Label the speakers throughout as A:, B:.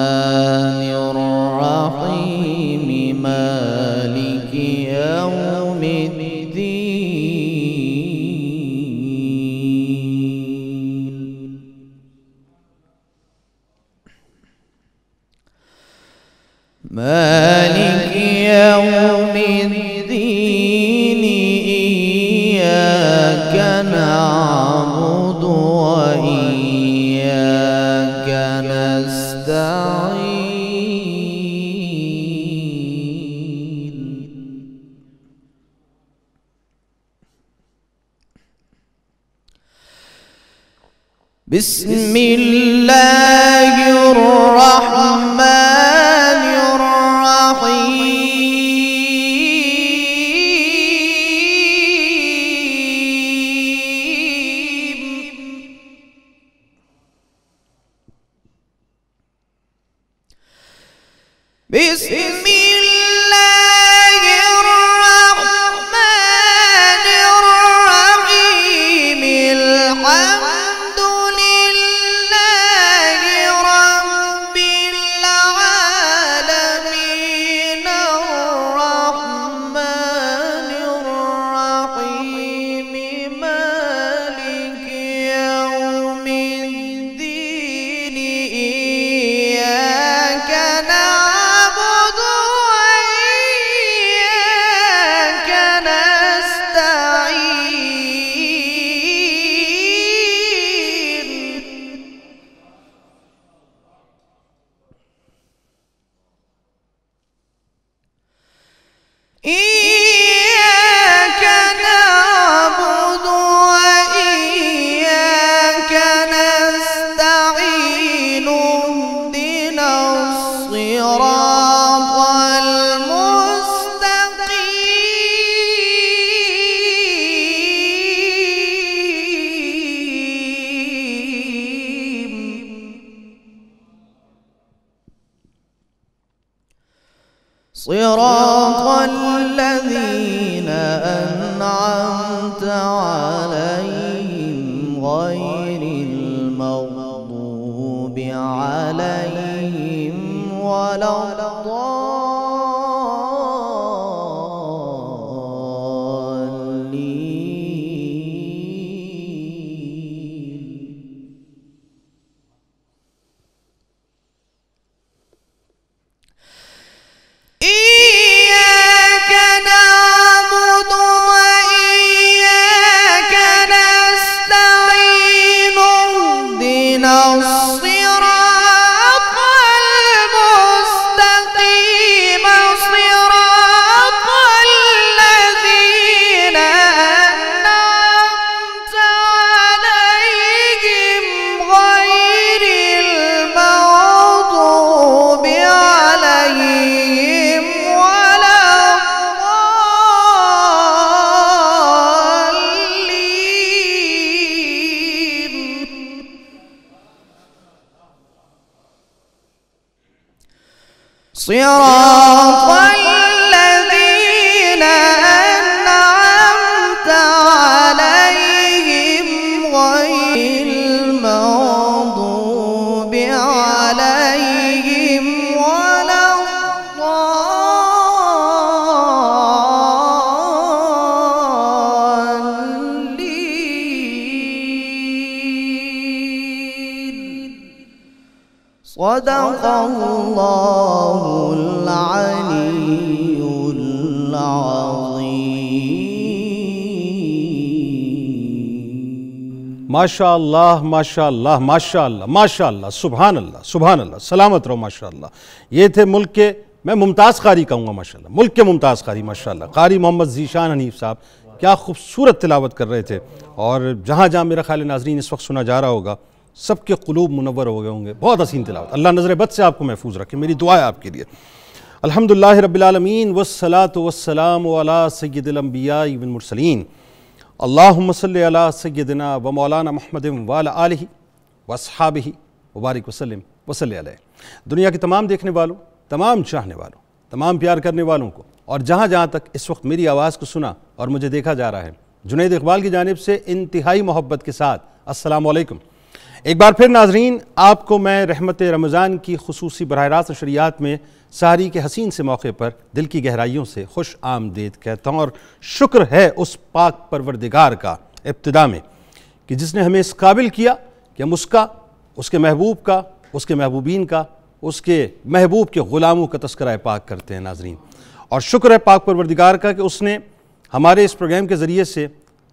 A: الرحمن الرحيم مالك يوم الدين مالك يوم الدين إياك نعبد بسم الله الرحمن
B: माशा माशा माशा माशा सुबहान अल्लाह सुबहान अल्लाह सलामत रहो माशा ये थे मुल्क के मैं मुमताज़ कारी कहूँगा माशा मुल्क के मुमताज़ कारी माशा कारी मोहम्मद जीशान हनीफ साहब क्या खूबसूरत तिलावत कर रहे थे और जहाँ जहाँ मेरा ख्याल नाजरीन इस वक्त सुना जा रहा होगा सबके कलूब मुनवर हो गए होंगे बहुत हसीन तिलावत अल्लाह नज़र बद से आपको महफूज रखे मेरी दुआ है आपके लिए अलहमदिल्ला रबालमीन वसलात वसलाम सैदलम्बिया इबिन मुरसलिन अल्लाम सैदिना व मौलाना महमद वाल आल वसहाब वबारक वसलम वसल दुनिया के तमाम देखने वालों तमाम चाहने वालों तमाम प्यार करने वालों को और जहाँ जहाँ तक इस वक्त मेरी आवाज़ को सुना और मुझे देखा जा रहा है जुनेद इकबाल की जानब से इंतहाई मोहब्बत के साथ असलकम एक बार फिर नाजरीन आपको मैं रहमत रमज़ान की खसूस बरह रास्त नशरियात में सारी के हसीन से मौके पर दिल की गहराइयों से खुश आमदेद कहता हूँ और शुक्र है उस पाक परवरदिगार का इब्तदा में कि जिसने हमें इस काबिल किया कि हम उसका उसके महबूब का उसके महबूबीन का उसके महबूब के ग़ुलामों का तस्करा पाक करते हैं नाजरीन और शुक्र है पाक परवरदिगार का कि उसने हमारे इस प्रोग्राम के ज़रिए से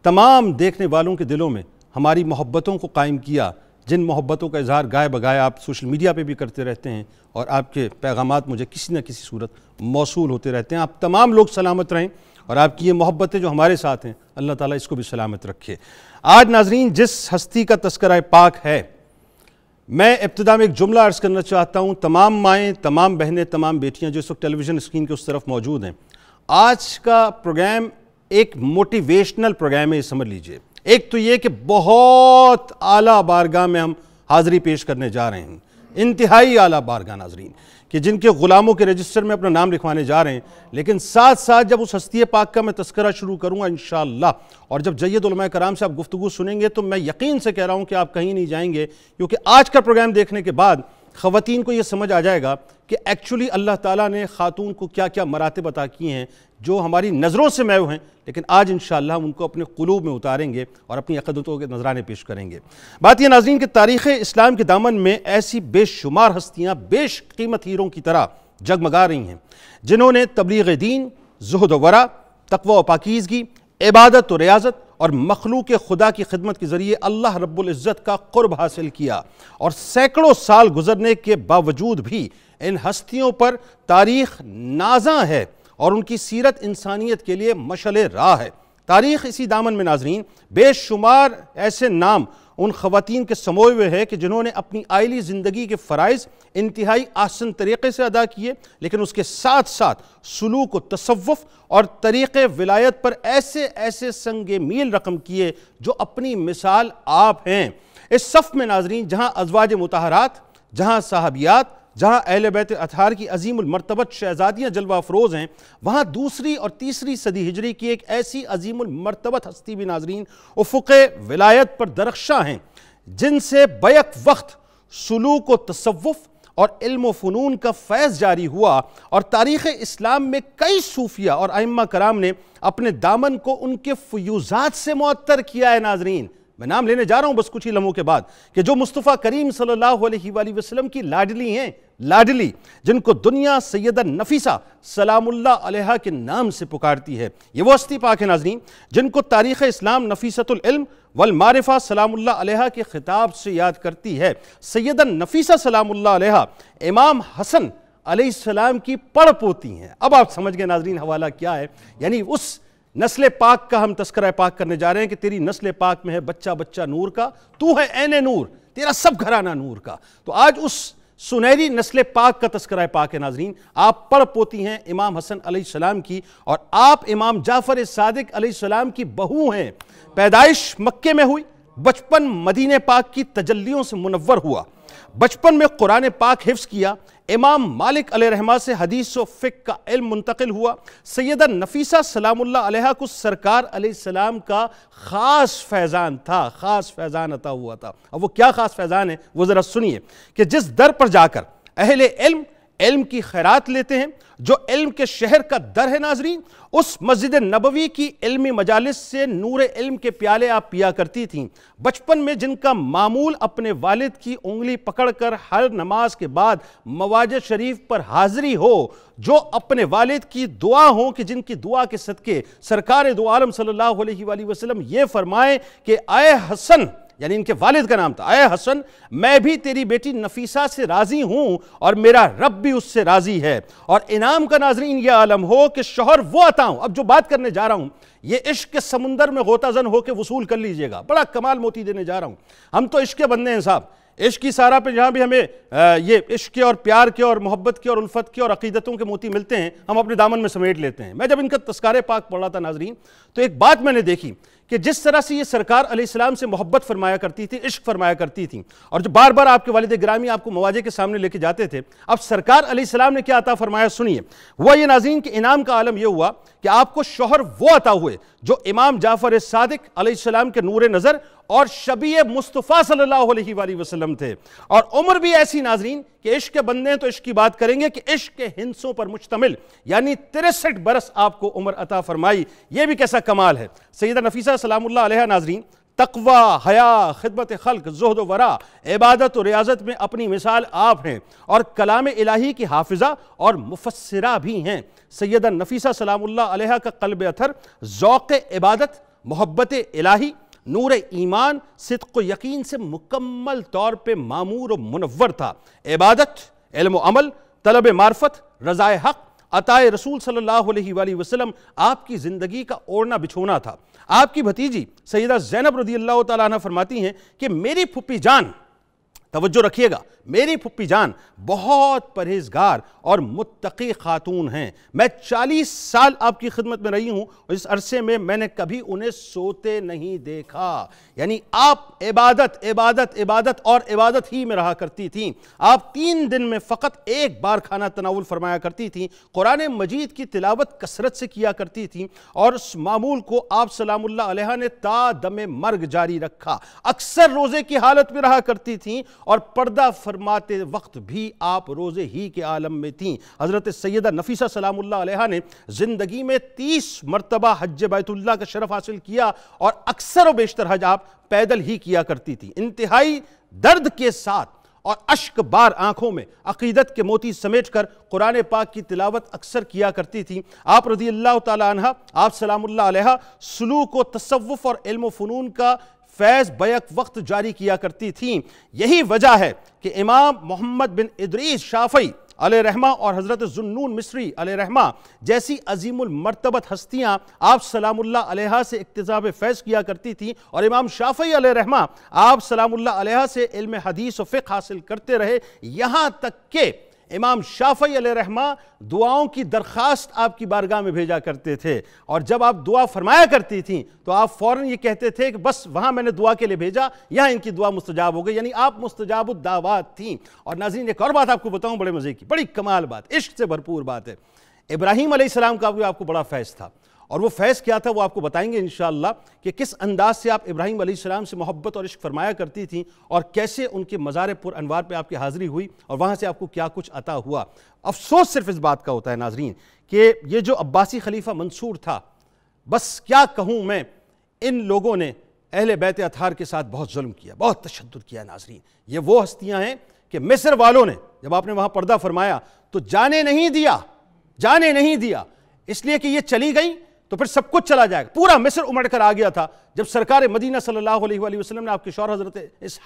B: तमाम देखने वालों के दिलों में हमारी मोहब्बतों को कायम किया जिन मोहब्बतों का इजहार गाय बगाए आप सोशल मीडिया पे भी करते रहते हैं और आपके पैगाम मुझे किसी न किसी सूरत मौसू होते रहते हैं आप तमाम लोग सलामत रहें और आपकी ये मोहब्बतें जो हमारे साथ हैं अल्लाह ताला इसको भी सलामत रखे आज नाजरीन जिस हस्ती का तस्करा पाक है मैं इब्तदा में एक जुमला अर्ज़ करना चाहता हूँ तमाम माएँ तमाम बहनें तमाम बेटियाँ जो इस वक्त टेलीविज़न स्क्रीन के उस तरफ मौजूद हैं आज का प्रोग्राम एक मोटिवेशनल प्रोग्राम है समझ लीजिए एक तो ये कि बहुत आला बारगाह में हम हाज़री पेश करने जा रहे हैं इंतहाई आला बारगाह नाजरीन कि जिनके ग़ुलामों के रजिस्टर में अपना नाम लिखवाने जा रहे हैं लेकिन साथ साथ जब उस हस्ती पाक का मैं तस्करा शुरू करूँगा इन और जब जैदलमा कराम से आप गुफ्तु सुनेंगे तो मैं यकीन से कह रहा हूँ कि आप कहीं नहीं जाएंगे क्योंकि आज का प्रोग्राम देखने के बाद ख़वान को ये समझ आ जाएगा कि एक्चुअली अल्लाह ताला ने ख़ातून को क्या क्या मराते बता किए हैं जो हमारी नज़रों से मैव हैं लेकिन आज इन हम उनको अपने कुलूब में उतारेंगे और अपनी अकदतों के नजराने पेश करेंगे बात यह नाजीन की तारीख़ इस्लाम के दामन में ऐसी बेशुमार हस्तियाँ बेश कीमत हीरों की तरह जगमगा रही हैं जिन्होंने तबलीग दीन जहद वरा तकवा पाकिजगी इबादत और रियाजत और मखलूक खुदा की खिदमत के ज़रिए अल्लाह रब्ज़त का कुर्ब हासिल किया और सैकड़ों साल गुजरने के बावजूद भी इन हस्तियों पर तारीख नाजा है और उनकी सीरत इंसानियत के लिए मशल राह है तारीख इसी दामन में नाजरीन बेशुमार ऐसे नाम उन खातन के समोए हुए है कि जिन्होंने अपनी आयली ज़िंदगी के फ़रज़ इंतहाई आसन तरीक़े से अदा किए लेकिन उसके साथ साथ सलूक व तसवफ़ और तरीक़ विलायत पर ऐसे ऐसे संग मील रकम किए जो अपनी मिसाल आप हैं इस सफ़ में नाजरीन जहाँ अजवाज मतहरात जहाँ साहबियात जहाँ अहल बैत अतहार की अजीम शहजादियाँ जलवा अफरोज़ हैं वहाँ दूसरी और तीसरी सदी हिजरी की एक ऐसी अजीम हस्ती भी नाजरीन उफ़ुक विलायत पर दरख्शां हैं जिनसे बैक वक्त सलूक व तसवुफ़ और इल्म फ़नून का फैज़ जारी हुआ और तारीख़ इस्लाम में कई सूफिया और अम्मा कराम ने अपने दामन को उनके फ्यूज़ात से मअतर किया है नाजरीन मैं नाम लेने जा रहा हूं बस कुछ ही लम्हों के बाद कि जो मुस्तफ़ा करीम सल्लल्लाहु अलैहि वसल्लम की लाडली हैं लाडली जिनको दुनिया सैदा नफीसा सलामुल्ला अलैहा के नाम से पुकारती है ये वो हस्ती पाक है नाजनी जिनको तारीख़ इस्लाम नफीसतम वल मारिफा सलामुल्ला अलैहा के खिताब से याद करती है सैदा नफीसा सलामुल्ला अलैहा इमाम हसन सलाम की पड़ पोती हैं अब आप समझ गए नाजरीन हवाला क्या है यानी उस नस्ल पाक का हम तस्करा पाक करने जा रहे हैं कि तेरी नस्ल पाक में है बच्चा बच्चा नूर का तू है एन नूर तेरा सब घराना नूर का तो आज उस सुनहरी नस्ल पाक का तस्करा पाक है नाजरीन आप पड़ पोती हैं इमाम हसन सलाम की और आप इमाम जाफर सादिक सलाम की बहू हैं पैदाइश मक्के में हुई बचपन मदीने पाक की तजल्लियों से मुनवर हुआ बचपन में कुरान पाक हिफ्स किया इमाम मालिक रहमा से हदीस व फ़िक का इल्म मुंतकिल हुआ सैदा नफीसा सलामुल्ला को सरकार सलाम का ख़ास फैज़ान था ख़ास फैज़ान अता हुआ था अब वो क्या ख़ास फैज़ान है वो ज़रा सुनिए कि जिस दर पर जाकर अहल इल्म इल्म की खैरात लेते हैं जो इल्म के शहर का दर है नाजरीन उस मस्जिद नबवी की इल्मी मजालस से नूर इल्म के प्याले आप पिया करती थीं बचपन में जिनका मामूल अपने वालिद की उंगली पकड़कर हर नमाज के बाद मवाज शरीफ पर हाजिरी हो जो अपने वालिद की दुआ हो कि जिनकी दुआ के सदक़े सरकार दो आलम सल्ला वसलम ये फरमाएँ कि आए हसन यानी इनके वालिद का नाम था अय हसन मैं भी तेरी बेटी नफीसा से राज़ी हूं और मेरा रब भी उससे राज़ी है और इनाम का नाजरीन यह आलम हो कि शोहर वो आता हूं अब जो बात करने जा रहा हूं ये इश्क के समुंदर में गोताजन होकर वसूल कर लीजिएगा बड़ा कमाल मोती देने जा रहा हूं हम तो इश्क के बंदे हैं साहब इश्क की सारा पे जहाँ भी हमें ये इश्क के और प्यार के और मोहब्बत के और उल्फत के और अकीदतों के मोती मिलते हैं हम अपने दामन में समेट लेते हैं मैं जब इनका तस्कार पाक पढ़ रहा था नाजरीन तो एक बात मैंने देखी कि जिस तरह से ये सरकार अलैहिस्सलाम से मोहब्बत फरमाया करती थी इश्क फरमाया करती थी और जो बार बार आपके वालद ग्रामी आपको मवाजे के सामने लेके जाते थे अब सरकार अलैहिस्सलाम ने क्या अता फरमाया सुनिए हुआ ये नाजीन के इनाम का आलम यह हुआ कि आपको शोहर वो अता हुए जो इमाम जाफ़र सादिक अलैहिस्सलाम के नूर नज़र और शबी मुस्तफ़ा सल्लल्लाहु अलैहि वसल्लम थे और उम्र भी ऐसी नाजरीन कि इश्क के बंदे हैं तो इश्क की बात करेंगे कि इश्क के हिंसों पर मुश्तमिल यानी तिरसठ बरस आपको उम्र अता फरमाई ये भी कैसा कमाल है सैदा नफीसा सलाम्ला नाजरीन तकवा हया खिदमत खल्क जहद वरा इबादत और रियाजत में अपनी मिसाल आप हैं और कलाम इलाही की हाफिजा और मुफसरा भी हैं सैदा नफीसा सलाम्ला का कल्ब अथर ओक़ इबादत मोहब्बत इलाही नूर ईमान सिद्क यकीन से मुकम्मल तौर पर मामूर और मुनवर था इबादत इल्म अमल तलब मार्फत रज़ाए हक़ अताए रसूल सल्लल्लाहु अलैहि वसल्लम आपकी ज़िंदगी का ओढ़ना बिछोना था आपकी भतीजी सैदा जैनब रदी अल्लाह ताला फरमाती हैं कि मेरी फुप्पी जान तवज्जो रखिएगा मेरी फुप्पी जान बहुत परहेजगार और मुतकी खातून हैं मैं चालीस साल आपकी खिदमत में रही हूं और इस अरसे में मैंने कभी उन्हें सोते नहीं देखा यानी आप इबादत इबादत इबादत और इबादत ही में रहा करती थी आप तीन दिन में फ़कत एक बार खाना तनाउल फरमाया करती थी कुरान मजीद की तिलावत कसरत से किया करती थी और उस मामूल को आप सलामुल्ला ने ता दम मर्ग जारी रखा अक्सर रोज़े की हालत में रहा करती थी और पर्दा फरमाते वक्त भी आप रोज़े ही के आलम में थी हज़रत सैदा नफीसा सलामुल्ला ने ज़िंदगी में तीस मरतबा हज बैतुल्ला का शरफ हासिल किया और अक्सर व बेशतर हज आप पैदल ही किया करती थी इंतहाई दर्द के साथ और अश्क बार आंखों में अकीदत के मोती समेट कर कुरान पाक की तिलावत अक्सर किया करती थी आप रजी अल्लाह तह आप सलामुल्ला सलूक व तसवुफ़ और इल्म फ़नून का फैज़ बैक वक्त जारी किया करती थीं यही वजह है कि Imam Muhammad bin Idris Shafi रहमा और हज़रत जुन्नून मिस्री रहमा जैसी अजीमरतबत हस्तियाँ आप सलामुल्ला से इकतजाब फैज़ किया करती थीं और इमाम शाफी रहमा आप सलामुल्ला से इल्म हदीस व फ़िक हासिल करते रहे यहाँ तक के इमाम शाफी रहमा दुआओं की दरख्वास्त आपकी बारगाह में भेजा करते थे और जब आप दुआ फरमाया करती थी तो आप फ़ौरन ये कहते थे कि बस वहाँ मैंने दुआ के लिए भेजा यहाँ इनकी दुआ मुस्तजाब हो गई यानी आप दावात थी और नाजीन एक और बात आपको बताऊँ बड़े मज़े की बड़ी कमाल बात इश्क से भरपूर बात है इब्राहिम आसमाम का भी आपको बड़ा फैज़ था और वो फैज़ क्या था वो आपको बताएंगे इन कि किस अंदाज से आप इब्राहिम अलीसम से मोहब्बत और इश्क फरमाया करती थी और कैसे उनके मज़ार पुर अनवार पर आपकी हाज़िरी हुई और वहाँ से आपको क्या कुछ अता हुआ अफसोस सिर्फ इस बात का होता है नाजरीन कि ये जो अब्बासी खलीफा मंसूर था बस क्या कहूँ मैं इन लोगों ने अहल बैत अथार के साथ बहुत जुल्म किया बहुत तशद किया नाजरीन ये वो हस्तियाँ हैं कि मिस्र वालों ने जब आपने वहाँ पर्दा फरमाया तो जाने नहीं दिया जाने नहीं दिया इसलिए कि ये चली गई तो फिर सब कुछ चला जाएगा पूरा मिस्र उमड़ कर आ गया था जब सरकार मदीना सल्लल्लाहु अलैहि वसल्लम ने आपके शौर हजरत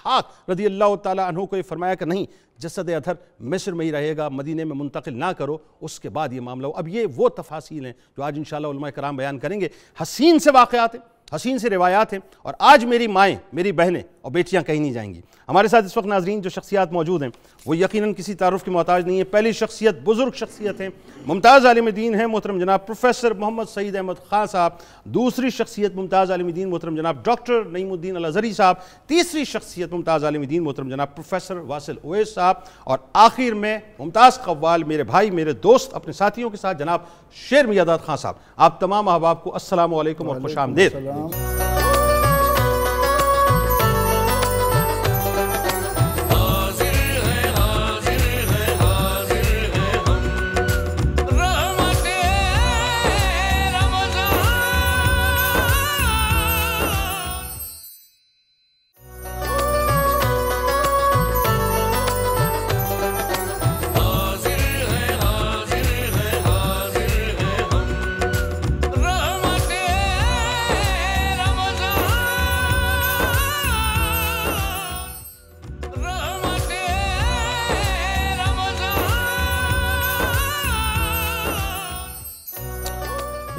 B: हाक रदी अल्लाह तहों को ये फरमाया कि नहीं जसद अधर मिस्र में ही रहेगा मदीने में मुंतकिल ना करो उसके बाद ये मामला हो अब ये वो तफासिल हैं जो आज इन शाम कराम बयान करेंगे हसीन से वाक़ात हैं हसीन से रिवायात हैं और आज मेरी माएँ मेरी बहनें और बेटियाँ कहीं नहीं जाएंगी हमारे साथ इस वक्त नाजरीन जो शख्सियात मौजूद हैं वो यकीन किसी तारुफ़ के मोहताज नहीं है पहली शख्सियत बुज़ुर्ग शख्सियत हैं मुमताज़ आलमदीन हैं मोहतरम जनाब प्रोफेसर मोहम्मद सईद अहमद ख़ान साहब दूसरी शख्सियत मुमताज़ आलमदीन मोहतरम जनाब डॉक्टर नईमुद्दीन अलाजरी साहब तीसरी शख्सियत मुमताज़ आलमदीन मोहतरम जनाब प्रोफेसर वासिल ओवैस साहब और आखिर में मुमताज़ कव्वाल मेरे भाई मेरे दोस्त अपने साथियों के साथ जनाब शेर मियादाद खान साहब आप तमाम अहबाब को असलम और खुश आमदेद Não.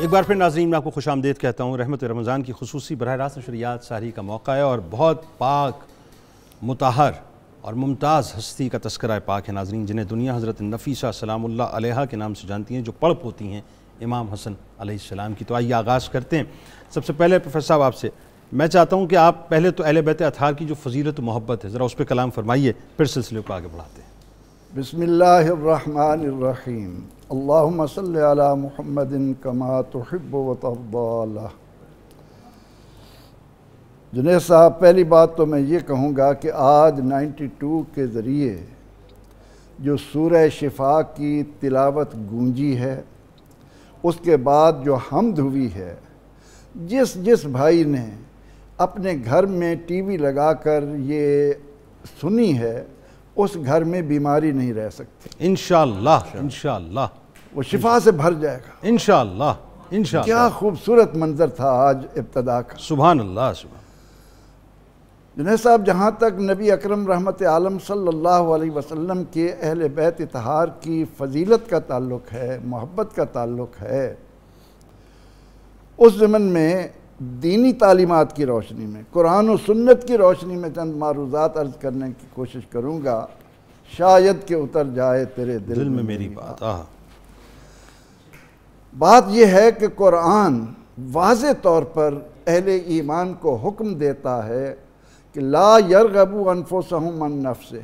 B: एक बार फिर नाजरीन मैं आपको खुश आमदेद कहता हूँ रहमत रमज़ान की खसूसी बरह रास्त नशरियात सारी का मौका है और बहुत पाक मुताहर और मुमताज़ हस्ती का तस्करा पाक है नाजरीन जिन्हें दुनिया हज़रत नफीसा सलाम अलैहा के नाम से जानती हैं जो पड़प होती हैं इमाम हसन आसमाम की तो आइए आगाज़ करते हैं सबसे पहले प्रोफेसर साहब आपसे मैं चाहता हूँ कि आप पहले तो अहल बैत की जो फजीलत मोहब्बत है ज़रा उस पर कलाम फरमाइए फिर सिलसिले को आगे बढ़ाते हैं
C: बसमीम अल्लाम सल महमदिन कमा तहब वतल जुनेद साहब पहली बात तो मैं ये कहूँगा कि आज 92 के ज़रिए जो सूर शिफा की तिलावत गूंजी है उसके बाद जो हमद हुई है जिस जिस भाई ने अपने घर में टीवी लगाकर ये सुनी है उस घर में बीमारी नहीं रह सकती इनशाला इनशाला वो शिफा से भर जाएगा इनशाला इनशा क्या खूबसूरत मंजर था आज इब्तदा का सुबह अल्लाह सुबह जुनेद साहब जहाँ तक नबी अकरम रहमत आलम सल्लल्लाहु अलैहि वसल्लम के अहल बैत इतहार की फजीलत का ताल्लुक़ है मोहब्बत का ताल्लुक़ है उस ज़मन में दीनी तालीमत की रोशनी में कुरान और सुन्नत की रोशनी में चंद मारूजात अर्ज करने की कोशिश करूँगा शायद के उतर जाए तेरे दिल, दिल में, में मेरी बात आ। बात यह है कि कुरान वाज तौर पर अहले ईमान को हुक्म देता है कि ला यरगबू मन नफ से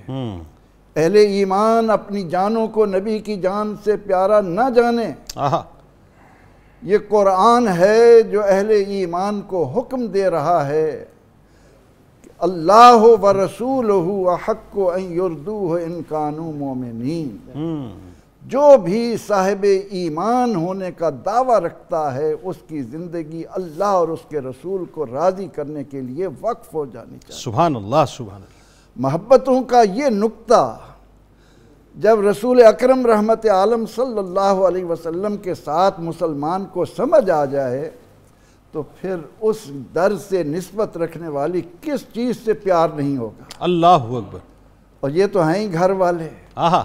C: अहले ईमान अपनी जानों को नबी की जान से प्यारा ना जाने ये कुरान है जो अहले ईमान को हुक्म दे रहा है अल्लाह व रसूल हक हो इन कानू मोमिन हम्म। जो भी साहिब ईमान होने का दावा रखता है उसकी ज़िंदगी अल्लाह और उसके रसूल को राज़ी करने के लिए वक्फ हो जानी चाहिए
B: सुबह अल्लाह
C: सुबह महब्बतों का ये नुकता जब रसूल अकरम रहमत आलम सल्लल्लाहु अलैहि वसल्लम के साथ मुसलमान को समझ आ जाए तो फिर उस दर से नस्बत रखने वाली किस चीज़ से प्यार नहीं होगा अल्लाह अकबर और ये तो हैं ही घर वाले आहा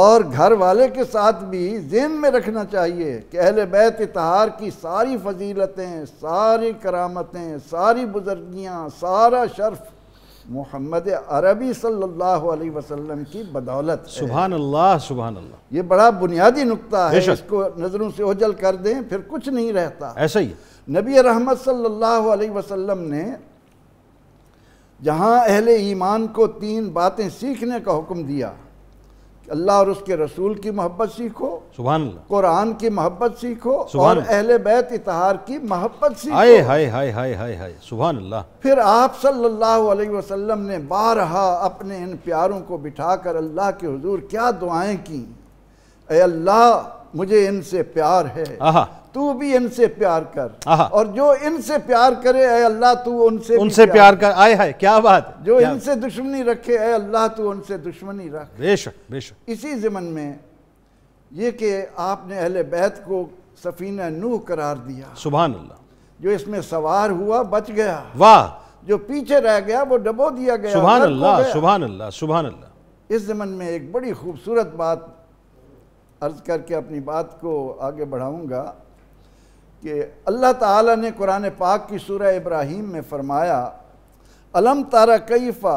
C: और घर वाले के साथ भी जेन में रखना चाहिए कि अहल बैत इतहार की सारी फजीलतें सारी करामतें सारी बुजुर्गियाँ सारा शर्फ़ मोहम्मद अरबी सल्लल्लाहु अलैहि वसल्लम की बदौलत सुबहान
B: अल्लाह सुबहान अल्लाह
C: ये बड़ा बुनियादी नुकता है इसको नज़रों से ओझल कर दें फिर कुछ नहीं रहता ऐसा ही नबी रहमत सल्लल्लाहु अलैहि वसल्लम ने जहाँ अहले ईमान को तीन बातें सीखने का हुक्म दिया अल्लाह और उसके रसूल की मोहब्बत सीखो सुबह कुरान की मोहब्बत सीखो और अहले बैत इतहार की मोहब्बत सीखो हाय हाय
B: हाय हाय हाय सुबह अल्लाह
C: फिर आप सल्लल्लाहु अलैहि वसल्लम ने बारहा अपने इन प्यारों को बिठाकर अल्लाह के हुजूर क्या दुआएं की अल्लाह मुझे इनसे प्यार है तू भी इनसे प्यार कर और जो इनसे प्यार करे अः अल्लाह तू उनसे उनसे प्यार, प्यार
B: कर आए है क्या बात जो इनसे
C: दुश्मनी रखे अः अल्लाह तू उनसे दुश्मनी रख
B: बेशक बेशक
C: इसी जमन में ये कि आपने अहल बैत को सफीन नूह करार दिया सुबह अल्लाह जो इसमें सवार हुआ बच गया वाह जो पीछे रह गया वो डबो दिया गया सुबह अल्लाह सुबह
B: अल्लाह सुबह अल्लाह
C: इस जमन में एक बड़ी खूबसूरत बात अर्ज करके अपनी बात को आगे बढ़ाऊंगा कि अल्लाह ताला ने कुरान पाक की सूरह इब्राहिम में फरमाया अलम तारा कैफ़ा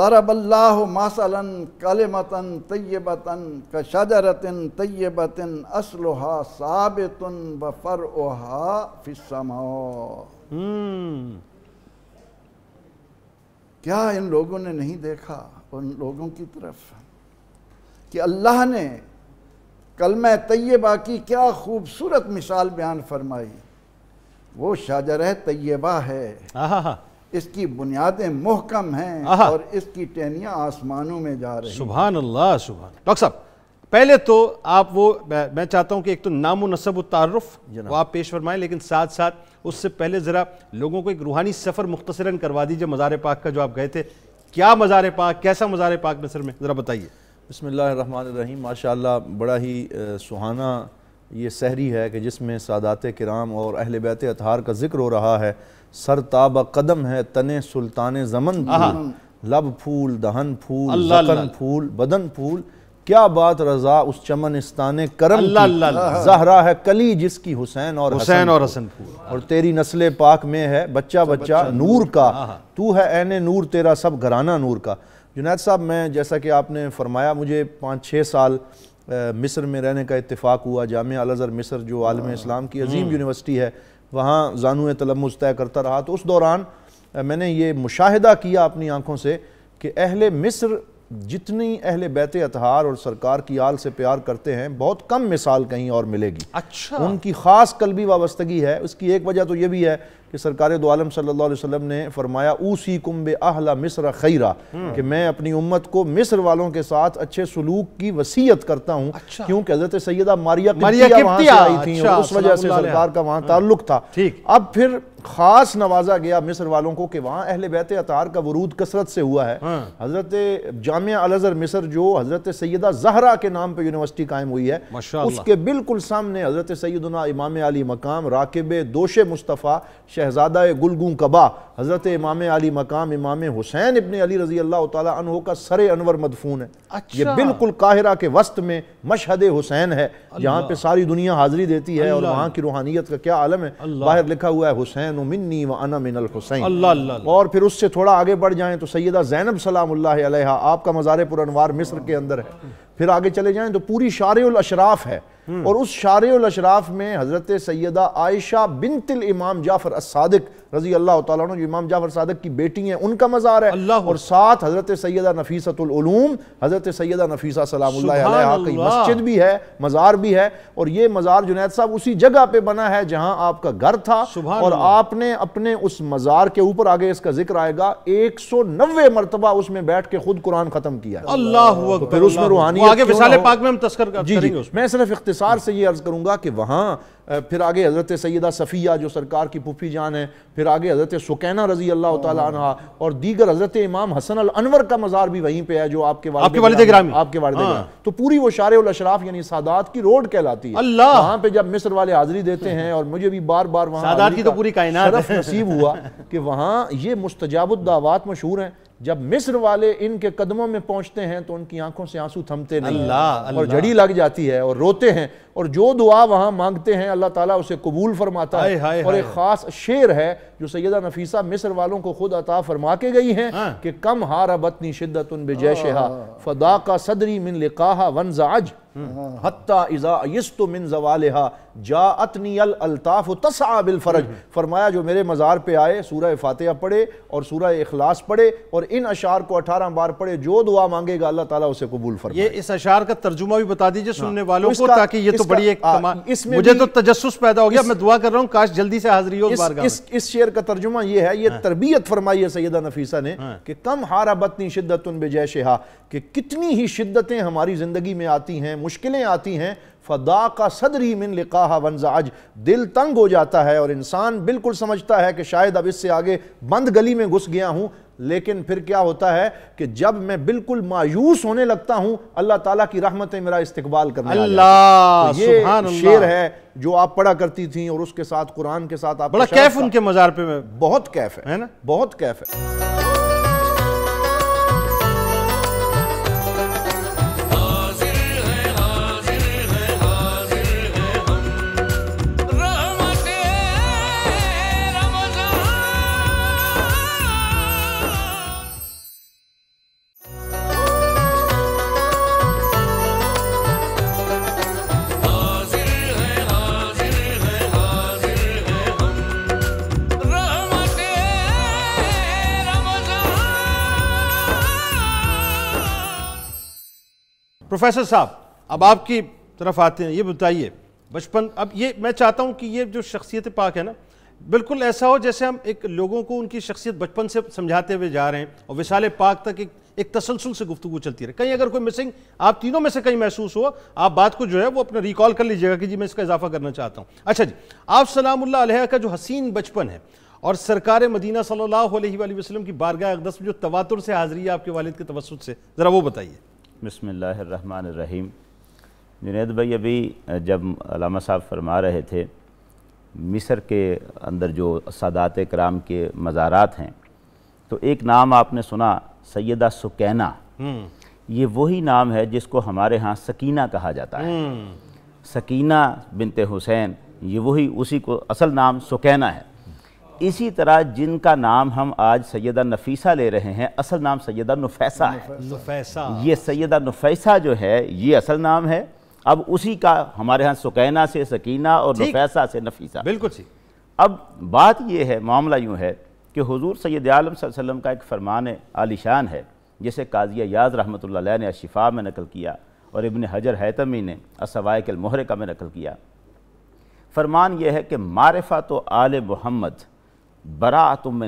C: दारबल्ला मासलन कलमतन तयबतन कशजरतिन तयबतिन असलहा साबितन बफर ओहा फिसम हम्म। क्या इन लोगों ने नहीं देखा उन लोगों की तरफ कि अल्लाह ने कलम तय्यबा की क्या खूबसूरत मिसाल बयान फरमाई वो शाजर तय्यबा है इसकी बुनियादें मोहकम हैं और इसकी टहनियाँ आसमानों में जा रही सुबहान
B: अल्लाह सुबहान डॉक्टर साहब पहले तो आप वो मैं चाहता हूँ कि एक तो नामो नसब तारफ़ वो आप पेश फरमाएं लेकिन साथ साथ उससे पहले ज़रा लोगों को एक रूहानी सफ़र मुख्तसरन करवा दीजिए मज़ार पाक का जो आप गए
D: थे क्या मज़ार पाक कैसा मज़ार पाक नसर में ज़रा बताइए बसमीम माशा बड़ा ही सुहाना ये सहरी है कि जिसमें सादात कराम और अहल बैत अतहार का जिक्र हो रहा है सर ताब कदम है तने सुल्तान जमन फूल लब फूल दहन फूल जकन फूल बदन फूल क्या बात रजा उस चमन स्तान करम जहरा है कली जिसकी हुसैन और हुसैन और हसन फूल और तेरी नस्ल पाक में है बच्चा अच्छा, बच्चा, बच्चा नूर, का तू है एने नूर तेरा सब घराना नूर का जुनाद साहब मैं जैसा कि आपने फरमाया मुझे पाँच छः साल मिस्र में रहने का इतफ़ाक़ हुआ जाम अलज़र मिस्र जो आलम इस्लाम की अजीम हम्म। यूनिवर्सिटी है वहाँ जानू तलमज़ तय करता रहा तो उस दौरान मैंने ये मुशाहिदा किया अपनी आँखों से कि अहल मिस्र जितनी अहल बैत अतहार और सरकार की आल से प्यार करते हैं बहुत कम मिसाल कहीं और मिलेगी
B: अच्छा उनकी
D: ख़ास कलबी वाबस्तगी है उसकी एक वजह तो ये भी है कि सरकार दो आलम सल्लल्लाहु ने फरमाया उसी कुम्ब आहला मिस्र खैरा हम्म। कि मैं अपनी उम्मत को मिस्र वालों के साथ अच्छे सलूक की वसीयत करता हूँ अच्छा। क्योंकि हजरत सैदा मारिया, मारिया वहाँ से आई थी अच्छा, उस वजह से सरकार का वहाँ हम्म। ताल्लुक था अब फिर खास नवाजा गया मिस्र वालों को कि वहाँ अहल बैत अतार का वरूद कसरत से हुआ है हाँ। हज़रत जाम अलजर मिस्र जो हज़रत सैदा जहरा के नाम पर यूनिवर्सिटी कायम हुई है उसके बिल्कुल सामने हज़रत सैदना इमाम अली मकाम राकेब दोशे मुस्तफ़ा शहजादा गुलगू कबा हज़रत इमाम अली मकाम इमाम हुसैन इबन अली रजी अल्लाह तहो का सर अनवर मदफून है अच्छा। ये बिल्कुल काहिरा के वस्त में मशहद हुसैन है जहाँ पर सारी दुनिया हाजिरी देती है और वहाँ की रूहानियत का क्या आलम है बाहर लिखा हुआ है हुसैन हुसैन मिन्नी व अना मिनल हुसैन और फिर उससे थोड़ा आगे बढ़ जाएं तो सैदा जैनब सलाम आपका मज़ार पुरानवार मिस्र के अंदर है फिर आगे चले जाएं तो पूरी शार अशराफ है हम्म। और उस शारशराफ में हज़रत सैदा आयशा बिन तिल इमाम जाफ़र असादक रजी अल्लाह तुम जो इमाम जाफ़र सदक की बेटी हैं उनका मज़ार है और साथ हज़रत सैदा नफीसतलूम हज़रत सैदा नफीसा सलाम की मस्जिद भी है मज़ार भी है और ये मज़ार जुनेद साहब उसी जगह पर बना है जहाँ आपका घर था और आपने अपने उस मज़ार के ऊपर आगे इसका जिक्र आएगा एक सौ नब्बे मरतबा उसमें बैठ के खुद कुरान खत्म किया है अल्लाह तो फिर उसमें रूहानी पाक में हम तस्कर जी जी मैं सिर्फ इख्त इख्तसार से ये अर्ज़ करूँगा कि वहाँ फिर आगे हज़रत सैदा सफ़िया जो सरकार की पुफी जान है फिर आगे हज़रत सुकैना रजी अल्लाह तह और दीगर हज़रत इमाम हसन अनवर का मज़ार भी वहीं पर है जो आपके आपके वालद आपके वाले हाँ। तो पूरी वो शारशराफ यानी सादात की रोड कहलाती है वहाँ पर जब मिस्र वाले हाजिरी देते हैं और मुझे भी बार बार वहाँ की तो पूरी कायनात नसीब हुआ कि वहाँ ये मुस्तजाबुद्दावात मशहूर हैं जब मिस्र वाले इनके कदमों में पहुंचते हैं तो उनकी आंखों से आंसू थमते नहीं अल्लाह और जड़ी लग जाती है और रोते हैं और जो दुआ वहाँ मांगते हैं अल्लाह ताला उसे कबूल फरमाता है हाए, और एक ख़ास शेर है जो सैदा नफीसा मिस्र वालों को खुद अता फरमा के गई हैं हाँ। कि कम हार बतनी शिद्दत उन बेजैशहा हाँ। फदा का सदरी मिन लिखा वन जाज हाँ। हम्म। फरमाया जो मेरे मज़ार पे आए फातह पढ़े और सूरह अखलास पढ़े और इन अशार को अठारह बार पढ़े जो दुआ मांगेगा अल्लाह ताला उसे कबूल ये इस अशार का तर्जुमा भी बता दीजिए सुनने तो वालों को ताकि ये तो बड़ी एक इसमें मुझे तो तजस पैदा हो गया मैं दुआ कर रहा हूँ काश जल्दी से हाजिरी हो इस, इस, इस शेर का तर्जुमा यह है ये हाँ। तरबियत फरमाई है सैदा नफीसा ने हाँ। कि कम हारा बतनी शिद्दत उन बेजय शहा कि कितनी ही शिद्दतें हमारी ज़िंदगी में आती हैं मुश्किलें आती हैं फदा का सदरी मिन लिखा वनजाज दिल तंग हो जाता है और इंसान बिल्कुल समझता है कि शायद अब इससे आगे बंद गली में घुस गया हूँ लेकिन फिर क्या होता है कि जब मैं बिल्कुल मायूस होने लगता हूं अल्लाह ताला की रहमतें मेरा इस्तकबाल करने अल्लाह तो ये शेर है जो आप पढ़ा करती थी और उसके साथ कुरान के साथ आप बड़ा कैफ उनके मजार पे बहुत कैफ है, है ना बहुत कैफ है
B: प्रोफेसर साहब अब आपकी तरफ आते हैं ये बताइए बचपन अब ये मैं चाहता हूँ कि ये जो शख्सियत पाक है ना बिल्कुल ऐसा हो जैसे हम एक लोगों को उनकी शख्सियत बचपन से समझाते हुए जा रहे हैं और विशाल पाक तक एक एक तसलसल से गुफ्तु चलती रहे कहीं अगर कोई मिसिंग आप तीनों में से कहीं महसूस हुआ आप बात को जो है वो अपना रिकॉल कर लीजिएगा कि जी मैं इसका इजाफा करना चाहता हूँ अच्छा जी आप सलामुल्ला का जो हसीन बचपन है और सरकार मदीना सल्ला वसलम की बारगाह अकदस में जो तवातुर से हाजिरी है आपके वालद के तवसत से ज़रा वो बताइए
E: बसमीम जुनेद भाई अभी जब अलामा साहब फरमा रहे थे मिस्र के अंदर जो सादात कराम के मज़ारात हैं तो एक नाम आपने सुना सैदा सुकैना हम्म। ये वही नाम है जिसको हमारे यहाँ सकीना कहा जाता है हम्म। सकीना बिनते हुसैन ये वही उसी को असल नाम सुकैना है इसी तरह जिनका नाम हम आज सैदा नफीसा ले रहे हैं असल नाम सैदा नुफैसा
B: है
E: ये सैदा नुफैसा जो है ये असल नाम है अब उसी का हमारे यहाँ सुकैना से सकीना और नुफैसा से नफीसा बिल्कुल ठीक अब बात यह है मामला यूँ है कि हजूर सैद आलम वसम का एक फरमान आलिशान है जिसे काजिया याज रहमत ने अशिफा में नकल किया और इबन हजर हैतमी ने असवाकल महरे का में नकल किया फरमान यह है कि मारफा तो आल मोहम्मद बरा तुम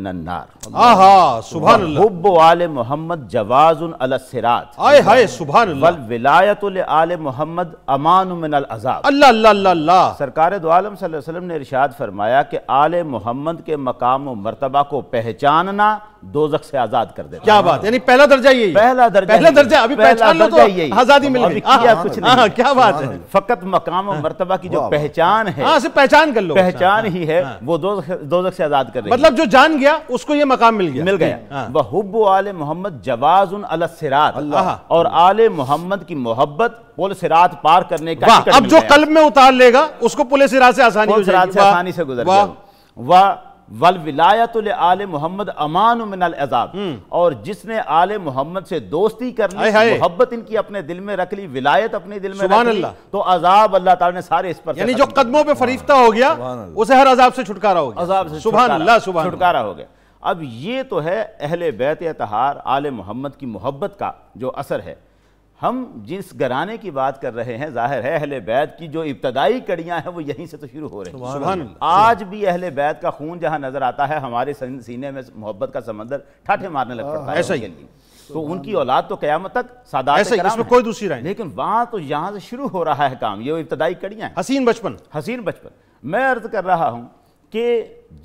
E: सुबह हुब आल मोहम्मद जवाज़रात आए हाय सुबह वल विलायत आल मोहम्मद अमान अजाब अल्लाह अल्लाह अल्लाह अल्लाह सरकार दो आलम सल्लल्लाहु अलैहि वसल्लम ने इरशाद फरमाया कि आल मोहम्मद के मकाम व को पहचानना दो से आजाद कर देता क्या बात
B: यानी पहला दर्जा यही पहला दर्जा पहला दर्जा अभी पहचान लो तो आजादी मिल गई कुछ नहीं क्या बात है
E: फकत मकाम और मरतबा की जो पहचान है हाँ, सिर्फ पहचान कर लो पहचान हाँ, ही है हाँ। वो दो से आजाद कर मतलब
B: जो जान गया उसको ये मकाम मिल गया मिल गया
E: बहुब हुब आल मोहम्मद जवाज उन अलसरात और आल मोहम्मद की मोहब्बत पुल सिरात पार करने का अब जो कल्ब
B: में उतार लेगा उसको पुल सिरात से आसानी से आसानी से गुजर
E: वाह वल विलायत आल मोहम्मद अमान मिनल हम्म। और जिसने आल मोहम्मद से दोस्ती कर ली मोहब्बत इनकी अपने दिल में रख ली विलायत अपने दिल में रख ली तो अजाब अल्लाह ताला ने सारे इस पर यानी जो
B: कदमों पे फरीफ्ता हो गया उसे हर अजाब से
E: छुटकारा हो गया अजाब से सुबह अल्लाह सुबह छुटकारा हो गया अब ये तो है अहल बैत तहार आल मोहम्मद की मोहब्बत का जो असर है हम जिस घराने की बात कर रहे हैं जाहिर है अहले बैत की जो इब्तदाई कड़ियाँ हैं वो यहीं से तो शुरू हो रही हैं आज भी अहले बैत का खून जहां नज़र आता है हमारे सीने में मोहब्बत का समंदर ठाठे मारने लग पड़ता है ऐसा ही तो उनकी औलाद तो कयामत तक सादा ऐसा इसमें कोई दूसरी राय लेकिन वहां तो यहाँ से शुरू हो रहा है काम ये इब्तदाई कड़ियां हैं हसीन बचपन हसीन बचपन मैं अर्ज कर रहा हूँ कि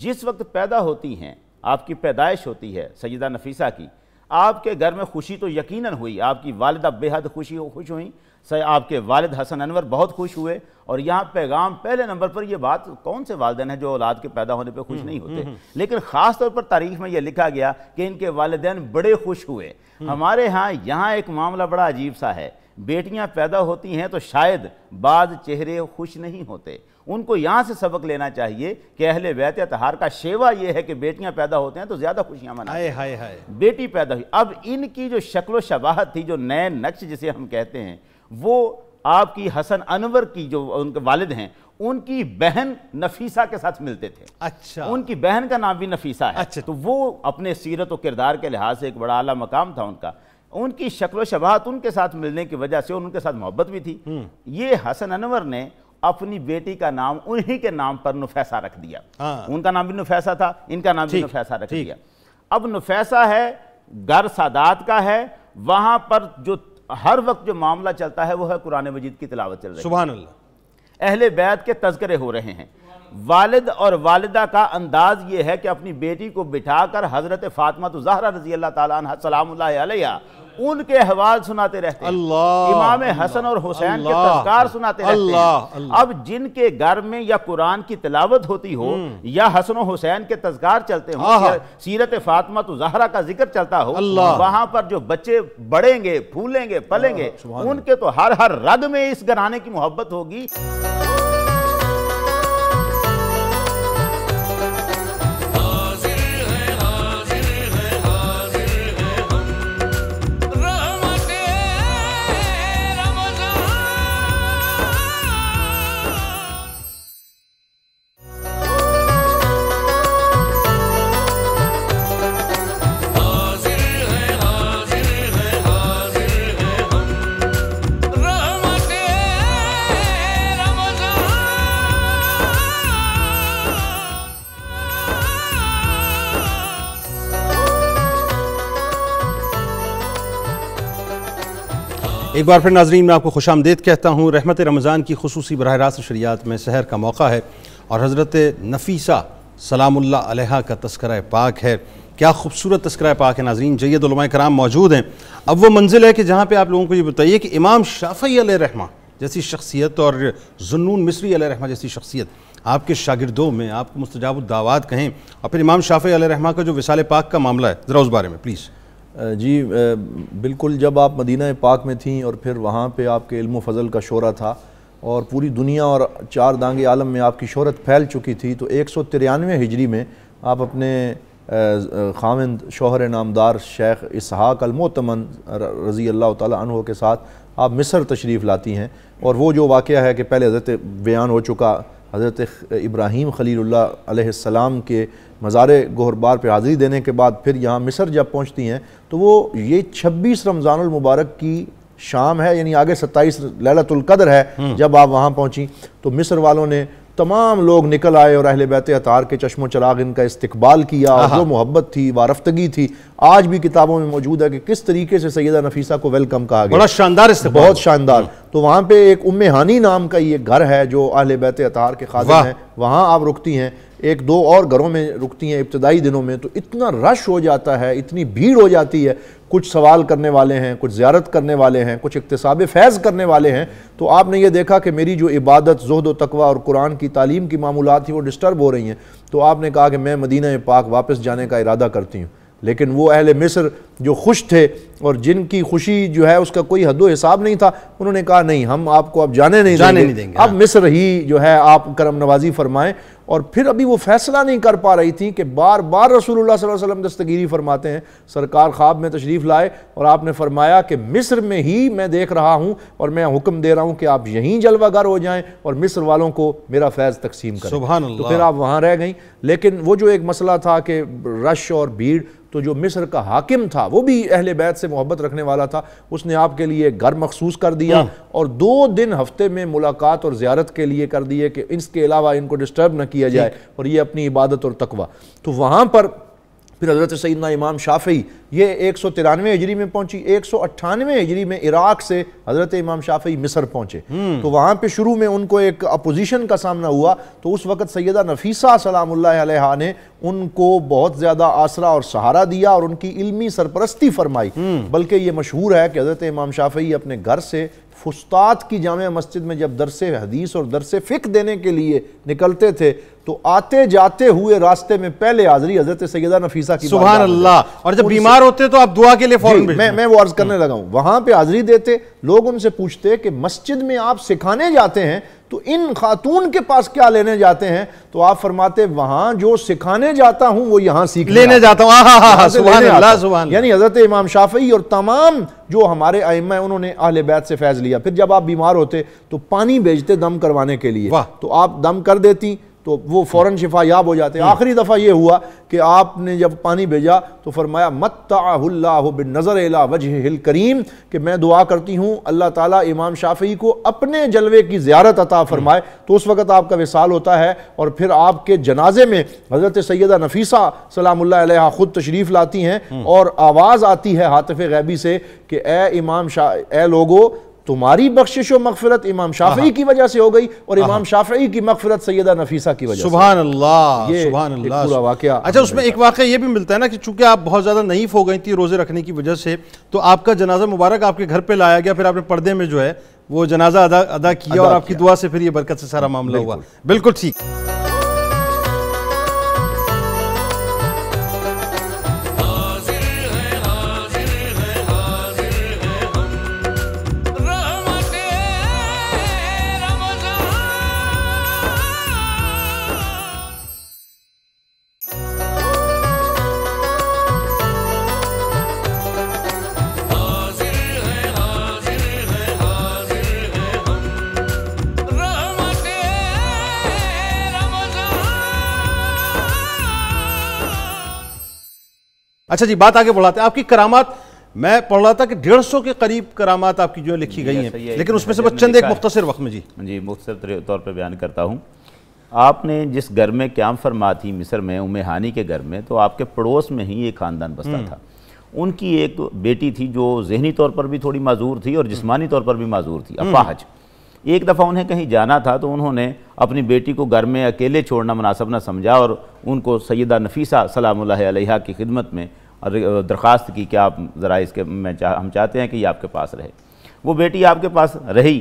E: जिस वक्त पैदा होती हैं आपकी पैदाइश होती है सईदा नफीसा की आपके घर में खुशी तो यकीनन हुई आपकी वालदा बेहद खुशी खुश हुई सर आपके वालिद हसन अनवर बहुत खुश हुए और यहाँ पैगाम पहले नंबर पर यह बात कौन से वालदेन हैं जो औलाद के पैदा होने पर खुश हम्म, नहीं होते हम्म, हम्म। लेकिन ख़ास तौर पर तारीख में यह लिखा गया कि इनके वालदेन बड़े खुश हुए हमारे यहाँ यहाँ एक मामला बड़ा अजीब सा है बेटियाँ पैदा होती हैं तो शायद बाद चेहरे खुश नहीं होते उनको यहाँ से सबक लेना चाहिए कि अहले वैत तहार का शेवा यह है कि बेटियाँ पैदा होते हैं तो ज़्यादा खुशियाँ मनाए हाय हाय बेटी पैदा हुई अब इनकी जो शक्ल शबाहत थी जो नए नक्श जिसे हम कहते हैं वो आपकी हसन अनवर की जो उनके वालिद हैं उनकी बहन नफीसा के साथ मिलते थे अच्छा उनकी बहन का नाम भी नफीसा है अच्छा तो वो अपने सीरत और किरदार के लिहाज से एक बड़ा आला मकाम था उनका उनकी शक्ल शबाहत उनके साथ मिलने की वजह से उनके साथ मोहब्बत भी थी हम्म। ये हसन अनवर ने अपनी बेटी का नाम उन्हीं के नाम पर नुफैसा रख दिया हाँ। उनका नाम भी नुफैसा था इनका नाम भी नुफैसा रख दिया अब नुफैसा है घर सादात का है वहां पर जो हर वक्त जो मामला चलता है वो है कुरान मजीद की तिलावत चल रही है सुबह अहल बैत के तस्करे हो रहे हैं वालिद और वालदा का अंदाज यह है कि अपनी बेटी को बिठाकर हज़रत फ़ातमा तो जहरा रजी अल्लाह तला सलाम उनके हवाल सुनाते रहते इमाम हसन और हुसैन के तस्कार सुनाते रहते अब जिनके घर में या कुरान की तिलावत होती हो हम्म। या हसन और हुसैन के तस्कार चलते हो सीरत फातमा तो जहरा का जिक्र चलता हो वहां पर जो बच्चे बढ़ेंगे फूलेंगे पलेंगे उनके तो हर हर रग में इस घराने की मोहब्बत होगी
B: एक बार फिर नाजरीन मैं आपको खुश आमदेद कहता हूँ रहमत रमज़ान की खसूस बरह रास्त शरियात में सहर का मौका है और हज़रत नफीसा सलामुल्ला अलैहा का तस्करा पाक है क्या खूबसूरत तस्करा पाक है नाजरीन जैदलमा कराम मौजूद हैं अब वो मंजिल है कि जहाँ पर आप लोगों को ये बताइए कि इमाम शाफ़ी रहमा जैसी शख्सियत और जुनून मिसरी रहमा जैसी शख्सियत आपके शागिर्दों में आप मुस्तजाब दावत कहें और फिर इमाम शाफ़ी रहमा का जो विसाल पाक का मामला है ज़रा उस बारे में प्लीज़ जी
D: बिल्कुल जब आप मदीना पाक में थीं और फिर वहाँ पे आपके इल्म फजल का शोरा था और पूरी दुनिया और चार दांगे आलम में आपकी शहरत फैल चुकी थी तो एक सौ तिरानवे हिजरी में आप अपने खामिंद शोहर नामदार शेख इसहाक अलमोतमन रज़ी अल्लाह तहों के साथ आप मिस्र तशरीफ़ लाती हैं और वो जो वाक़ है कि पहले हजरत बयान हो चुका हज़रत इब्राहीम ख़लील्लाम के मज़ार गहरबार पर हाज़िरी देने के बाद फिर यहाँ मिसर जब पहुँचती हैं तो वो ये छब्बीस रमज़ानमबारक की शाम है यानी आगे सत्ताईस लैलतुल्कदर है हम्म। जब आप वहाँ पहुँची तो मिस्र वालों ने तमाम लोग निकल आए और अहल बैत अतार के चश्मो चराग इनका इस्तकबाल किया जो मोहब्बत थी वारफ्तगी थी आज भी किताबों में मौजूद है कि किस तरीके से सैदा नफीसा को वेलकम कहा गया बड़ा शानदार बहुत शानदार हम्म। तो वहाँ पे एक उम्मे हानी नाम का ये घर है जो अहल बैत अतार के खादम हैं वहाँ आप रुकती हैं एक दो और घरों में रुकती हैं इब्तदाई दिनों में तो इतना रश हो जाता है इतनी भीड़ हो जाती है कुछ सवाल करने वाले हैं कुछ ज्यारत करने वाले हैं कुछ इकतसाब फैज़ करने वाले हैं तो आपने ये देखा कि मेरी जो इबादत जहद व तकवा और कुरान की तालीम की मामूलत थी वो डिस्टर्ब हो रही हैं तो आपने कहा कि मैं मदीना पाक वापस जाने का इरादा करती हूँ लेकिन वो अहल मिस्र जो खुश थे और जिनकी खुशी जो है उसका कोई हद हिसाब नहीं था उन्होंने कहा नहीं हम आपको अब जाने नहीं जाने देंगे, नहीं देंगे अब हाँ। मिस्र ही जो है आप करम नवाजी फरमाएं और फिर अभी वो फैसला नहीं कर पा रही थी कि बार बार रसूलुल्लाह सल्लल्लाहु अलैहि वसल्लम दस्तगीरी फरमाते हैं सरकार ख्वाब में तशरीफ़ लाए और आपने फरमाया कि मिस्र में ही मैं देख रहा हूँ और मैं हुक्म दे रहा हूँ कि आप यहीं जलवागर हो जाएं और मिस्र वालों को मेरा फैज़ तकसीम करें सुबह तो फिर आप वहाँ रह गई लेकिन वो जो एक मसला था कि रश और भीड़ तो जो मिस्र का हाकिम था हाँ, वो भी अहले बैत से मोहब्बत रखने वाला था उसने आपके लिए घर मखसूस कर दिया हाँ। और दो दिन हफ्ते में मुलाकात और ज्यारत के लिए कर दिए कि इसके अलावा इनको डिस्टर्ब ना किया जाए और ये अपनी इबादत और तकवा तो वहाँ पर फिर हज़रत सैदना इमाम शाफ़ी ये एक सौ तिरानवे हजरी में पहुंची एक सौ अट्ठानवे हजरी में इराक से हज़रत इमाम शाफ़ी मिस्र पहुंचे हम्म। तो वहाँ पे शुरू में उनको एक अपोजिशन का सामना हुआ तो उस वक़्त सैदा नफीसा सलाम ने उनको बहुत ज़्यादा आसरा और सहारा दिया और उनकी इलमी सरपरस्ती फरमाई हम्म। बल्कि ये मशहूर है कि हज़रत इमाम शाफ़ी अपने घर से फुस्तात की जाम मस्जिद में जब दरस हदीस और दरस फ़िक देने के लिए निकलते थे तो आते जाते हुए रास्ते में पहले हाजरी हजरत सैदा नफीसा की सुबह अल्लाह और जब बीमार होते तो आप दुआ के लिए फौरन मैं मैं वो अर्ज़ करने लगा हूँ वहाँ पे हाजरी देते लोग उनसे पूछते कि मस्जिद में आप सिखाने जाते हैं तो इन खातून के पास क्या लेने जाते हैं तो आप फरमाते वहां जो सिखाने जाता हूं वो यहां सीख लेने जाता हूं यानी हजरत इमाम शाफी और तमाम जो हमारे है उन्होंने अहले बैत से फैज लिया फिर जब आप बीमार होते तो पानी भेजते दम करवाने के लिए तो आप दम कर देती तो वो फ़ौर शिफा याब हो जाते हैं हम्म। आखिरी दफ़ा ये हुआ कि आपने जब पानी भेजा तो फरमाया मत्ताह बिन नज़र अला वजह हिल करीम कि मैं दुआ करती हूँ अल्लाह ताला इमाम शाफी को अपने जलवे की ज्यारत अता फरमाए हम्म। तो उस वक़्त आपका विसाल होता है और फिर आपके जनाजे में हज़रत सैदा नफीसा सलाम ख़ुद तशरीफ़ लाती हैं हम्म। और आवाज़ आती है हातफ़ गैबी से कि ए इमाम शाह ए लोगो तुम्हारी बख्शिश और मकफरत इमाम शाफी की वजह से हो गई और इमाम शाफी की मकफरत सैदा नफीसा की वजह सुबह
B: अल्लाह अच्छा उसमें एक वाक्य ये भी मिलता है ना कि चूंकि आप बहुत ज़्यादा नईफ हो गई थी रोज़े रखने की वजह से तो आपका जनाजा मुबारक आपके घर पर लाया गया फिर आपने पर्दे में जो है वो जनाजा अदा अदा किया और आपकी दुआ से फिर ये बरकत से सारा मामला हुआ बिल्कुल ठीक अच्छा जी बात आगे बढ़ाते हैं आपकी करामात मैं पढ़ रहा था कि डेढ़ सौ के करीब करामात आपकी जो लिखी गई हैं लेकिन उसमें से बस चंद एक मुख्तर वक्त
E: में जी जी मुख्तर तौर पर बयान करता हूँ आपने जिस घर में क्याम फरमा थी मिस्र में उमेहानी के घर में तो आपके पड़ोस में ही एक ख़ानदान बसता हम्म। था उनकी एक बेटी थी जो जहनी तौर पर भी थोड़ी माजूर थी और हम्म। जिसमानी तौर पर भी माजूर थी हम्म। अफाहज एक दफ़ा उन्हें कहीं जाना था तो उन्होंने अपनी बेटी को घर में अकेले छोड़ना मुनासब ना समझा और उनको सैदा नफीसा सलाम की खिदमत में दरख्वास्त की कि आप ज़रा इसके मैं चाह हम चाहते हैं कि ये आपके पास रहे वो बेटी आपके पास रही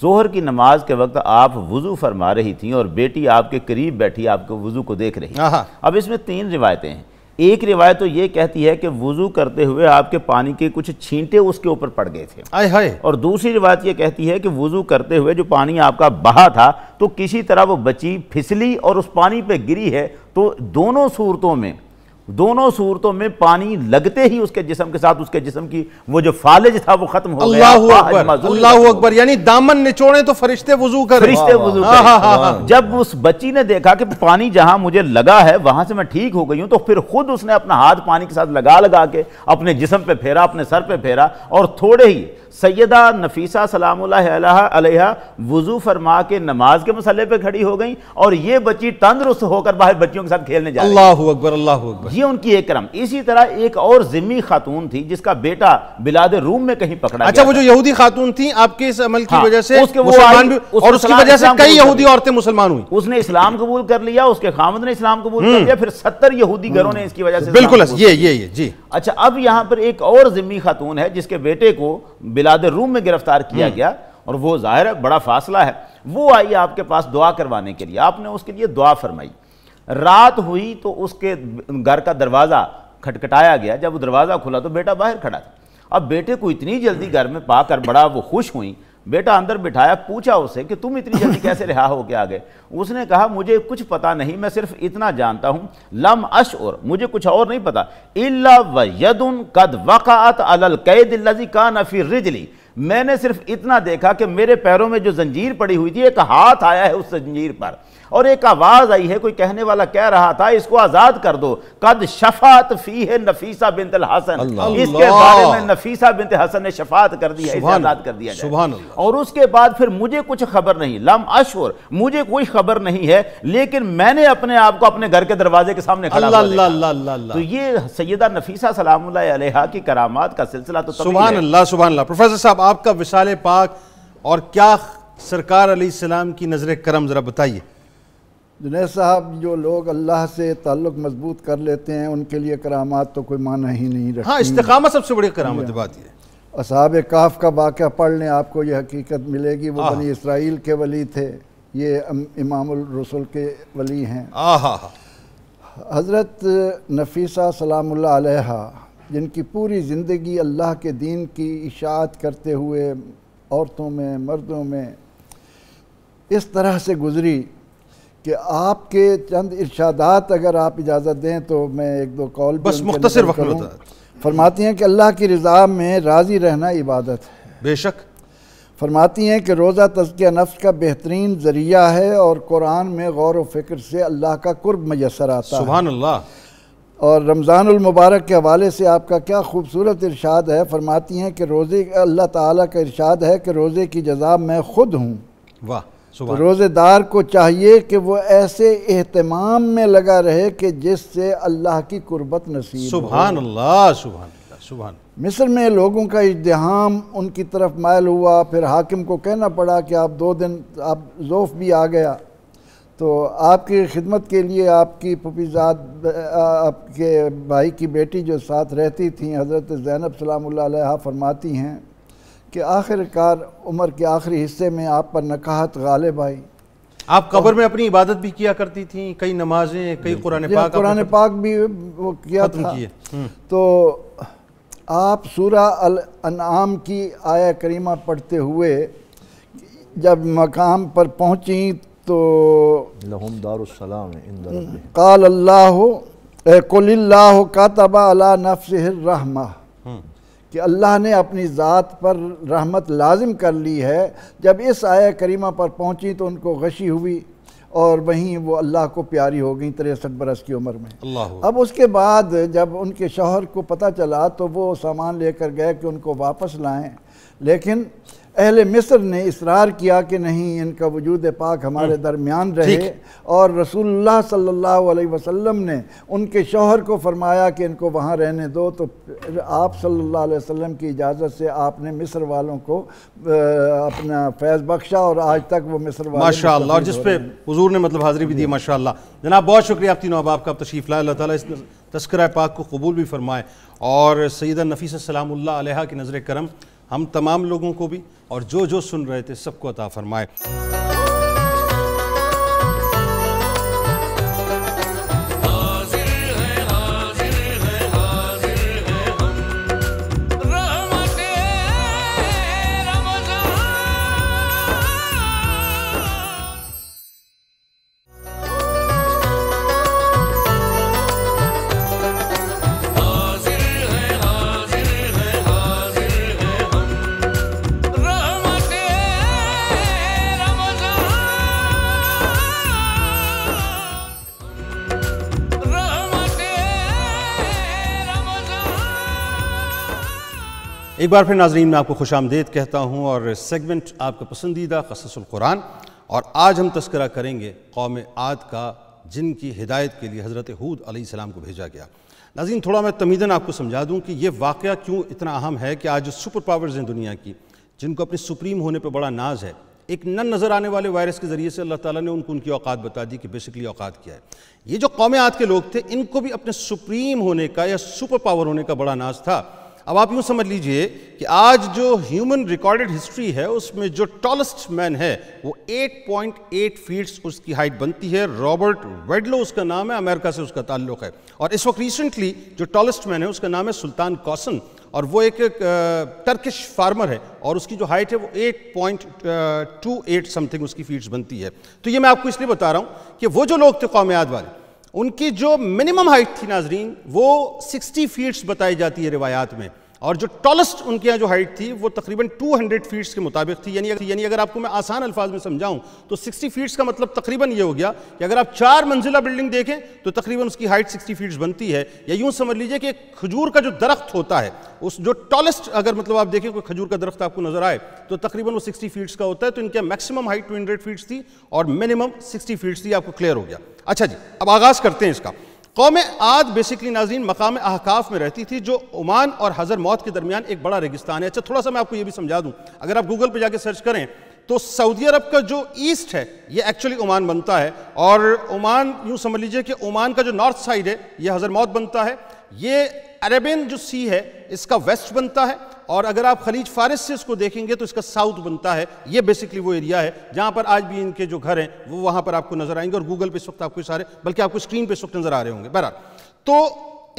E: जोहर की नमाज के वक्त आप वज़ू फरमा रही थी और बेटी आपके करीब बैठी आपके वज़ू को देख रही अब इसमें तीन रिवायतें हैं एक रिवायत तो ये कहती है कि वज़ू करते हुए आपके पानी के कुछ छींटे उसके ऊपर पड़ गए थे आए हाय और दूसरी रिवायत ये कहती है कि वज़ू करते हुए जो पानी आपका बहा था तो किसी तरह वो बची फिसली और उस पानी पे गिरी है तो दोनों सूरतों में दोनों सूरतों में पानी लगते ही उसके जिसम के साथ उसके जिसम की वो जो फालिज था वो खत्म हो गया अल्लाह अकबर यानी दामन निचोड़े
B: तो फरिश्ते वजू कर फरिश्ते वजू कर हाँ, हाँ, हाँ,
E: जब उस बच्ची ने देखा कि पानी जहां मुझे लगा है वहां से मैं ठीक हो गई हूं तो फिर खुद उसने अपना हाथ पानी के साथ लगा लगा के अपने जिसम पे फेरा अपने सर पे फेरा और थोड़े ही सैदा नफीसा सलाम वजू फरमा के नमाज के मसले पर खड़ी हो गई और ये बच्ची तंदरुस्त होकर बाहर बच्चियों के साथ खेलने जा अकबर अल्लाह अकबर ये उनकी एक क्रम इसी तरह एक और जिम्मी खातून थी जिसका बेटा बिलाद रूम में कहीं पकड़ा अच्छा वो जो यहूदी खातून थी आपके इस अमल की हाँ, वजह से उसके वो मुसलमान उस और उसकी वजह से कई यहूदी
B: औरतें मुसलमान हुई
E: उसने इस्लाम कबूल कर लिया उसके खामद ने इस्लाम कबूल कर हम्म। लिया फिर सत्तर यहूदी घरों ने इसकी वजह से बिल्कुल ये ये ये जी अच्छा अब यहाँ पर एक और जिम्मी खातून है जिसके बेटे को बिलाद रूम में गिरफ्तार किया हम्म। गया और वो जाहिर बड़ा फासला है वो आई आपके पास दुआ करवाने के लिए आपने उसके लिए दुआ फरमाई रात हुई तो उसके घर का दरवाज़ा खटखटाया गया जब वो दरवाज़ा खुला तो बेटा बाहर खड़ा था अब बेटे को इतनी जल्दी घर में पाकर बड़ा वो खुश हुई बेटा अंदर बिठाया पूछा उसे कि तुम इतनी जल्दी कैसे रिहा होके आ गए उसने कहा मुझे कुछ पता नहीं मैं सिर्फ इतना जानता हूँ लम अश और मुझे कुछ और नहीं पता इल्ला वयदुन कद वक़ात अल कैद लजी का नफ़ी रिजली मैंने सिर्फ इतना देखा कि मेरे पैरों में जो जंजीर पड़ी हुई थी एक हाथ आया है उस जंजीर पर और एक आवाज़ आई है कोई कहने वाला कह रहा था इसको आज़ाद कर दो कद शफात फी है नफीसा बिनत हसन इसके बारे में नफीसा बिनत हसन ने शफात कर दिया इसे आज़ाद कर दिया और उसके बाद फिर मुझे कुछ खबर नहीं लम अशोर मुझे कोई खबर नहीं है लेकिन मैंने अपने आप को अपने घर के दरवाजे के सामने खड़ा तो ये सैदा नफीसा सलाम की करामात
B: का सिलसिला तो सुबह अल्लाह सुबह प्रोफेसर साहब आपका विशाल पाक और क्या सरकार सलाम की नज़र करम ज़रा बताइए
C: जुनेद साहब जो लोग अल्लाह से ताल्लुक मजबूत कर लेते हैं उनके लिए करामात तो कोई माना ही नहीं रखती हाँ इस्तकामत सबसे बड़ी करामत हाँ। बात ये असाब काफ का वाक़ पढ़ लें आपको ये हकीकत मिलेगी वो बनी इसराइल के वली थे ये इमामुल रसूल के वली हैं हज़रत नफीसा सलाम जिनकी पूरी ज़िंदगी अल्लाह के दीन की इशात करते हुए औरतों में मर्दों में इस तरह से गुज़री कि आपके चंद इर्शादात अगर आप इजाज़त दें तो मैं एक दो कॉल बस मुख्तर वक्त फरमाती हैं कि अल्लाह की रज़ा में राज़ी रहना इबादत है बेशक फरमाती हैं कि रोज़ा तजिया नफ्स का बेहतरीन ज़रिया है और कुरान में गौर व फिक्र से अल्लाह का कुर्ब मैसर आता है अल्लाह और रमज़ानमबारक के हवाले से आपका क्या खूबसूरत इरशाद है फरमाती हैं कि रोज़े अल्लाह ताली का इरशाद है कि रोज़े की जजाब मैं खुद हूँ
B: वाह तो
C: रोज़ेदार को चाहिए कि वो ऐसे अहतमाम में लगा रहे कि जिससे अल्लाह की कुर्बत नसीब सुबहान
B: अल्लाह सुबहान सुबहान
C: मिस्र में लोगों का इजहाम उनकी तरफ मायल हुआ फिर हाकिम को कहना पड़ा कि आप दो दिन आप जोफ भी आ गया तो आपकी खिदमत के लिए आपकी पपीजाद आपके भाई की बेटी जो साथ रहती थी हज़रत ज़ैनब सलाम फरमाती हैं कि आखिरकार उम्र के आखिरी हिस्से में आप पर नकाहत गालिब आई
B: आप कब्र में अपनी इबादत भी किया करती थी कई नमाजें कई कुरान हाँ, पाक कुरान
C: पाक भी वो किया था हम्म। तो आप सूरा अल अनाम की आया करीमा पढ़ते हुए जब मकाम पर पहुँची तो काल अल्लाह तबा अला नफ्सर रहमा कि अल्लाह ने अपनी ज़ात पर रहमत लाजिम कर ली है जब इस आया करीमा पर पहुँची तो उनको गशी हुई और वहीं वो अल्लाह को प्यारी हो गई तिरसठ बरस की उम्र में अब उसके बाद जब उनके शोहर को पता चला तो वो सामान लेकर गए कि उनको वापस लाएं लेकिन अहल मिस्र ने इसरार किया कि नहीं इनका वजूद पाक हमारे हम्म। दरमियान रहे और रसूलुल्लाह सल्लल्लाहु अलैहि वसल्लम ने उनके शोहर को फरमाया कि इनको वहाँ रहने दो तो आप सल्लल्लाहु अलैहि वसल्लम की इजाज़त से आपने मिस्र वालों को अपना फैज़ बख्शा और आज तक वो मिस्र वाले माशा और जिस पे
B: हजूर ने मतलब हाजिरी भी दी माशा जनाब बहुत शुक्रिया आप तीनों अहबाब का तशीफ़ ला अल्लाह ताला इस पाक को कबूल भी फरमाए और सैद नफीस सलाम की नज़र करम हम तमाम लोगों को भी और जो जो सुन रहे थे सबको अता फरमाए एक बार फिर नाजरीन मैं आपको खुश आमदेद कहता हूँ और सेगमेंट आपका पसंदीदा कससुल्कुरान और आज हम तस्करा करेंगे कौम आद का जिनकी हिदायत के लिए हज़रत हूद आसमाम को भेजा गया नाजीन थोड़ा मैं तमीदन आपको समझा दूँ कि ये वाक़ क्यों इतना अहम है कि आज जो सुपर पावर्स हैं दुनिया की जिनको अपने सुप्रीम होने पर बड़ा नाज है एक न नज़र आने वाले वायरस के ज़रिए से अल्लाह ताला ने उनको उनकी औकात बता दी कि बेसिकली औकात क्या है ये जो कौम आद के लोग थे इनको भी अपने सुप्रीम होने का या सुपर पावर होने का बड़ा नाज था अब आप यूँ समझ लीजिए कि आज जो ह्यूमन रिकॉर्डेड हिस्ट्री है उसमें जो टॉलेस्ट मैन है वो 8.8 फीट्स उसकी हाइट बनती है रॉबर्ट वेडलो उसका नाम है अमेरिका से उसका ताल्लुक है और इस वक्त रिसेंटली जो टॉलेस्ट मैन है उसका नाम है सुल्तान कौसन और वो एक, एक टर्किश फार्मर है और उसकी जो हाइट है वो 8.28 समथिंग उसकी फीट्स बनती है तो ये मैं आपको इसलिए बता रहा हूँ कि वो जो लोग थे कौम वाले उनकी जो मिनिमम हाइट थी नाजरीन वो सिक्सटी फीट्स बताई जाती है रिवायात में और जो टॉलेस्ट उनके यहाँ जो हाइट थी वो तकरीबन 200 फीट्स के मुताबिक थी यानी यानी अगर आपको मैं आसान अल्फाज में समझाऊं तो 60 फीट्स का मतलब तकरीबन ये हो गया कि अगर आप चार मंजिला बिल्डिंग देखें तो तकरीबन उसकी हाइट 60 फीट्स बनती है या यूं समझ लीजिए कि खजूर का जो दरख्त होता है उस जो टॉलेस्ट अगर मतलब आप देखें कोई खजूर का दरख्त आपको नजर आए तो तकरीबन वो सिक्सटी फीट्स का होता है तो इनके मैक्सिमम हाइट टू फीट्स थी और मिनिमम सिक्सटी फीट्स थी आपको क्लियर हो गया अच्छा जी अब आगाज़ करते हैं इसका कौम आद बेसिकली नाजीन मकाम अहकाफ में रहती थी जो ओमान और हज़र मौत के दरमियान एक बड़ा रेगिस्तान है अच्छा थोड़ा सा मैं आपको ये भी समझा दूँ अगर आप गूगल पर जाकर सर्च करें तो सऊदी अरब का जो ईस्ट है ये एक्चुअली ओमान बनता है और ओमान यूँ समझ लीजिए कि ओमान का जो नॉर्थ साइड है ये हज़र मौत बनता है ये अरेबियन जो सी है इसका वेस्ट बनता है और अगर आप खलीज फारस से इसको देखेंगे तो इसका साउथ बनता है ये बेसिकली वो एरिया है जहाँ पर आज भी इनके जो घर हैं वो वहाँ पर आपको नजर आएंगे और गूगल पे इस वक्त आपको सारे बल्कि आपको स्क्रीन पे इस वक्त नजर आ रहे होंगे बहरहाल तो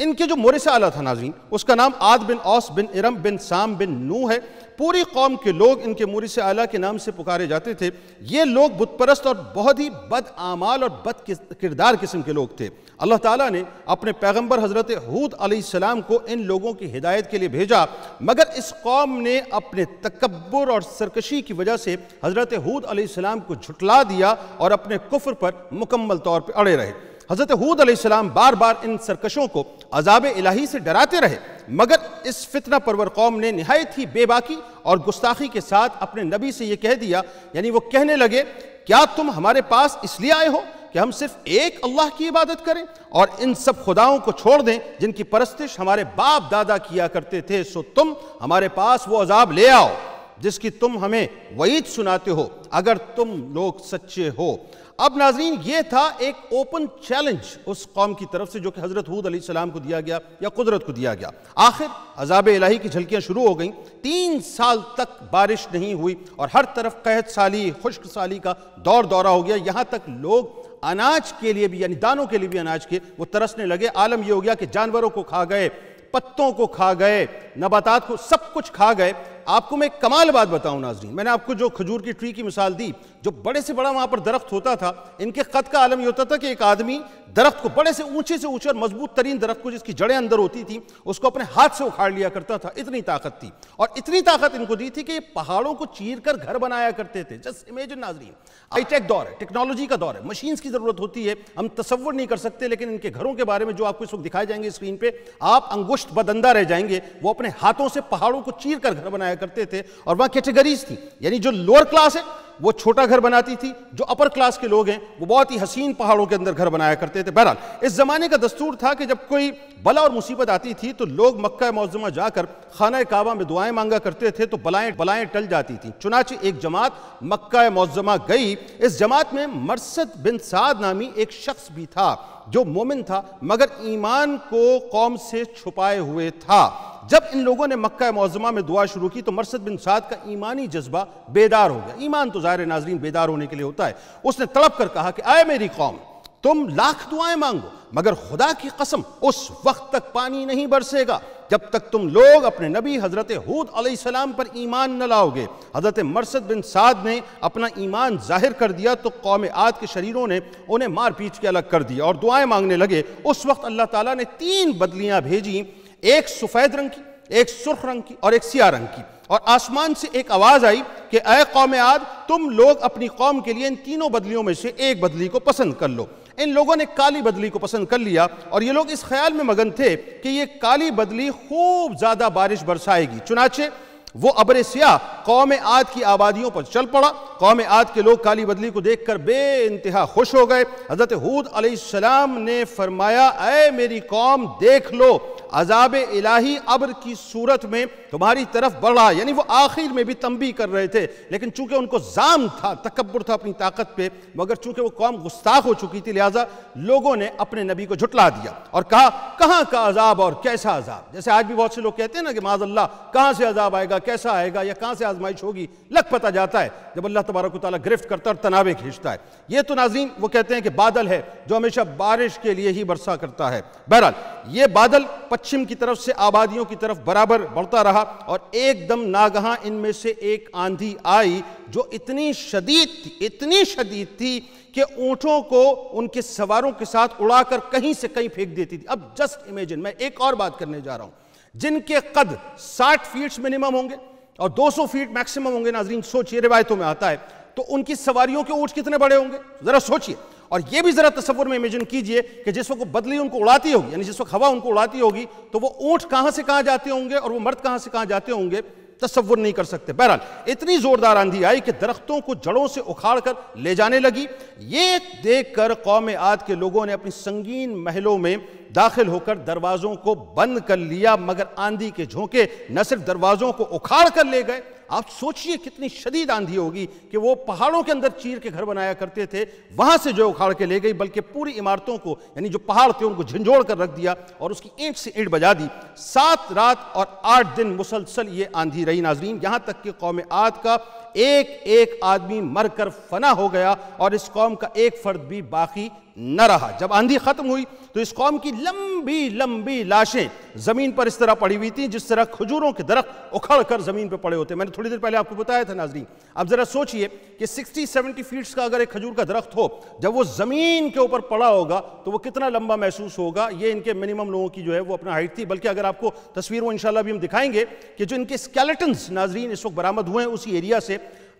B: इनके जो मोरसा आला था नाजीन उसका नाम आद बिन औस बिन इरम बिन साम बिन नू है पूरी कौम के लोग इनके मोरस आला के नाम से पुकारे जाते थे ये लोग बुतपरस्त और बहुत ही बद आमाल और बद किरदार किस्म के लोग थे अल्लाह ताला ने अपने पैगम्बर हज़रत हूद सलाम को इन लोगों की हिदायत के लिए भेजा मगर इस कौम ने अपने तकबर और सरकशी की वजह से हज़रत हूद सलाम को झुटला दिया और अपने कुफर पर मुकम्मल तौर पर अड़े रहे हज़रत हूद अलैहिस्सलाम बार बार इन सरकशों को अजाब इलाही से डराते रहे मगर इस फितना परवर कौम ने नहायत ही बेबाकी और गुस्ताखी के साथ अपने नबी से ये कह दिया यानी वो कहने लगे क्या तुम हमारे पास इसलिए आए हो कि हम सिर्फ एक अल्लाह की इबादत करें और इन सब खुदाओं को छोड़ दें जिनकी परस्तिश हमारे बाप दादा किया करते थे सो तुम हमारे पास वो अजाब ले आओ जिसकी तुम हमें वईद सुनाते हो अगर तुम लोग सच्चे हो अब नाजरीन ये था एक ओपन चैलेंज उस कौम की तरफ से जो कि हज़रत हूद सलाम को दिया गया या कुदरत को दिया गया आखिर अजाब इलाही की झलकियाँ शुरू हो गई तीन साल तक बारिश नहीं हुई और हर तरफ कहत साली खुश्क साली का दौर दौरा हो गया यहाँ तक लोग अनाज के लिए भी यानी दानों के लिए भी अनाज के वो तरसने लगे आलम यह हो गया कि जानवरों को खा गए पत्तों को खा गए नबातात को सब कुछ खा गए आपको मैं कमाल बात बताऊं नाजरीन मैंने आपको जो खजूर की ट्री की मिसाल दी जो बड़े से बड़ा वहां पर दरख्त होता था इनके ख़त का आलम यह होता था कि एक आदमी दरख्त को बड़े से ऊंचे से ऊंचे और मजबूत तरीन दरख्त को जिसकी जड़ें अंदर होती थी उसको अपने हाथ से उखाड़ लिया करता था इतनी ताकत थी और इतनी ताकत इनको दी थी कि ये पहाड़ों को चीर कर घर बनाया करते थे जस्ट इमेजिन नाजरी हाईटेक दौर है टेक्नोलॉजी का दौर है मशीन की जरूरत होती है हम तस्वर नहीं कर सकते लेकिन इनके घरों के बारे में जो आपको इस वक्त दिखाए जाएंगे स्क्रीन पर आप अंगुष्ट बदंदा रह जाएंगे वो अपने हाथों से पहाड़ों को चीर कर घर बनाया करते थे और वहाँ कैटेगरीज थी यानी जो लोअर क्लास है वो छोटा घर बनाती थी जो अपर क्लास के लोग हैं वो बहुत ही हसीन पहाड़ों के अंदर घर बनाया करते थे बहरहाल इस ज़माने का दस्तूर था कि जब कोई बला और मुसीबत आती थी तो लोग मक्का मौजमा जाकर खाना काबा में दुआएं मांगा करते थे तो बलाएं बलाएं टल जाती थी चुनाचे एक जमात मक्का मौजमा गई इस जमात में मरसद बिन साद नामी एक शख्स भी था जो मोमिन था मगर ईमान को कौम से छुपाए हुए था जब इन लोगों ने मक्का मौजमा में दुआ शुरू की तो मरसद बिन साद का ईमानी जज्बा बेदार हो गया ईमान तो ज़ाहिर नाजरीन बेदार होने के लिए होता है उसने तड़प कर कहा कि आए मेरी कौम तुम लाख दुआएं मांगो मगर खुदा की कसम उस वक्त तक पानी नहीं बरसेगा जब तक तुम लोग अपने नबी हज़रत हूद अलैहिस्सलाम पर ईमान न लाओगे हज़रत मरसद बिन साद ने अपना ईमान जाहिर कर दिया तो कौम आद के शरीरों ने उन्हें मार पीट के अलग कर दिया और दुआएं मांगने लगे उस वक्त अल्लाह ताला ने तीन बदलियां भेजी एक सफ़ेद रंग की एक सुर्ख रंग की और एक सिया रंग की और आसमान से एक आवाज़ आई कि अय कौम आद तुम लोग अपनी कौम के लिए इन तीनों बदलियों में से एक बदली को पसंद कर लो इन लोगों ने काली बदली को पसंद कर लिया और ये लोग इस ख्याल में मगन थे कि ये काली बदली खूब ज़्यादा बारिश बरसाएगी चुनाचे वो अबर सिया कौम आद की आबादियों पर चल पड़ा कौम आद के लोग काली बदली को देख कर बे इंतहा खुश हो गए हज़रत हूद अलैहिस्सलाम ने फरमाया अ मेरी कौम देख लो अजाब इलाही अब्र की सूरत में तुम्हारी तरफ बढ़ा यानी वो आखिर में भी तंबी कर रहे थे लेकिन चूंकि उनको जाम था तकबर था अपनी ताकत पे मगर चूंकि वो कौम गुस्ताख हो चुकी थी लिहाजा लोगों ने अपने नबी को झुटला दिया और कहा कहाँ का अजाब और कैसा अजाब जैसे आज भी बहुत से लोग कहते हैं ना कि माजल्ला कहाँ से अजाब आएगा कैसा आएगा या कहाँ से आजमाइश होगी लग पता जाता है जब अल्लाह तबारक ताली गिरफ्त करता है और तनावे खींचता है ये तो नाजीम वो कहते हैं कि बादल है जो हमेशा बारिश के लिए ही बरसा करता है बहरहाल ये बादल पश्चिम की तरफ से आबादियों की तरफ बराबर बढ़ता रहा और एकदम नागहा इनमें से एक आंधी आई जो इतनी शदीद थी इतनी शदीद थी कि ऊँटों को उनके सवारों के साथ उड़ाकर कहीं से कहीं फेंक देती थी अब जस्ट इमेजिन मैं एक और बात करने जा रहा हूँ जिनके कद 60 फीट मिनिमम होंगे और 200 फीट मैक्सिमम होंगे नाजरीन सोचिए रिवायतों में आता है तो उनकी सवारियों के ऊंट कितने बड़े होंगे ज़रा सोचिए और ये भी ज़रा तस्वुर में इमेजिन कीजिए कि जिस वक्त बदली उनको उड़ाती होगी यानी जिस वक्त हवा उनको उड़ाती होगी तो वो ऊंट कहाँ से कहाँ जाते होंगे और वो मर्द कहाँ से कहाँ जाते होंगे तस्वुर नहीं कर सकते बहरहाल इतनी जोरदार आंधी आई कि दरख्तों को जड़ों से उखाड़ कर ले जाने लगी ये देख कर कौम आद के लोगों ने अपनी संगीन महलों में दाखिल होकर दरवाज़ों को बंद कर लिया मगर आंधी के झोंके न सिर्फ दरवाज़ों को उखाड़ कर ले गए आप सोचिए कितनी शदीद आंधी होगी कि वो पहाड़ों के अंदर चीर के घर बनाया करते थे वहां से जो उखाड़ के ले गई बल्कि पूरी इमारतों को यानी जो पहाड़ थे उनको झंझोड़ कर रख दिया और उसकी ईंट से ईंट बजा दी सात रात और आठ दिन मुसलसल ये आंधी रही नाजरीन यहाँ तक कि कौम आद का एक एक आदमी मरकर फना हो गया और इस कौम का एक फर्द भी बाकी न रहा जब आंधी ख़त्म हुई तो इस कौम की लंबी लंबी लाशें ज़मीन पर इस तरह पड़ी हुई थी जिस तरह खजूरों के दरख्त उखड़ कर ज़मीन पर पड़े होते मैंने थोड़ी देर पहले आपको बताया था नाजरीन अब ज़रा सोचिए कि 60 70 फीट का अगर एक खजूर का दरख्त हो जब वो ज़मीन के ऊपर पड़ा होगा तो वो कितना लंबा महसूस होगा ये इनके मिनिमम लोगों की जो है वो अपना हाइट थी बल्कि अगर आपको तस्वीर वो इनशाला भी हम दिखाएंगे कि जो इनके स्केलेटन नाजरीन इस वक्त बरामद हुए हैं उसी एरिया से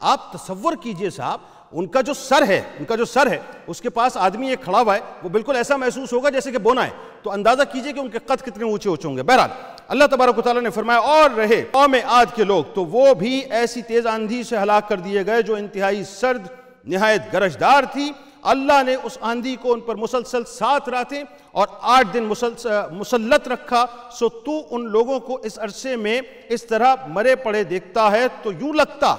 B: आप तस्वर कीजिए साहब उनका जो सर है उनका जो सर है उसके पास आदमी ये खड़ा हुआ है वो बिल्कुल ऐसा महसूस होगा जैसे कि बोना है तो अंदाज़ा कीजिए कि उनके कद कितने ऊंचे ऊंचे होंगे बहरहाल अल्लाह तबारक ने फरमाया और रहे में आज के लोग तो वो भी ऐसी तेज़ आंधी से हलाक कर दिए गए जो इंतहाई सर्द नहायत गरजदार थी अल्लाह ने उस आंधी को उन पर मुसलसल सात रातें और आठ दिन मुसलत रखा सो तू उन लोगों को इस अरसे में इस तरह मरे पड़े देखता है तो यूं लगता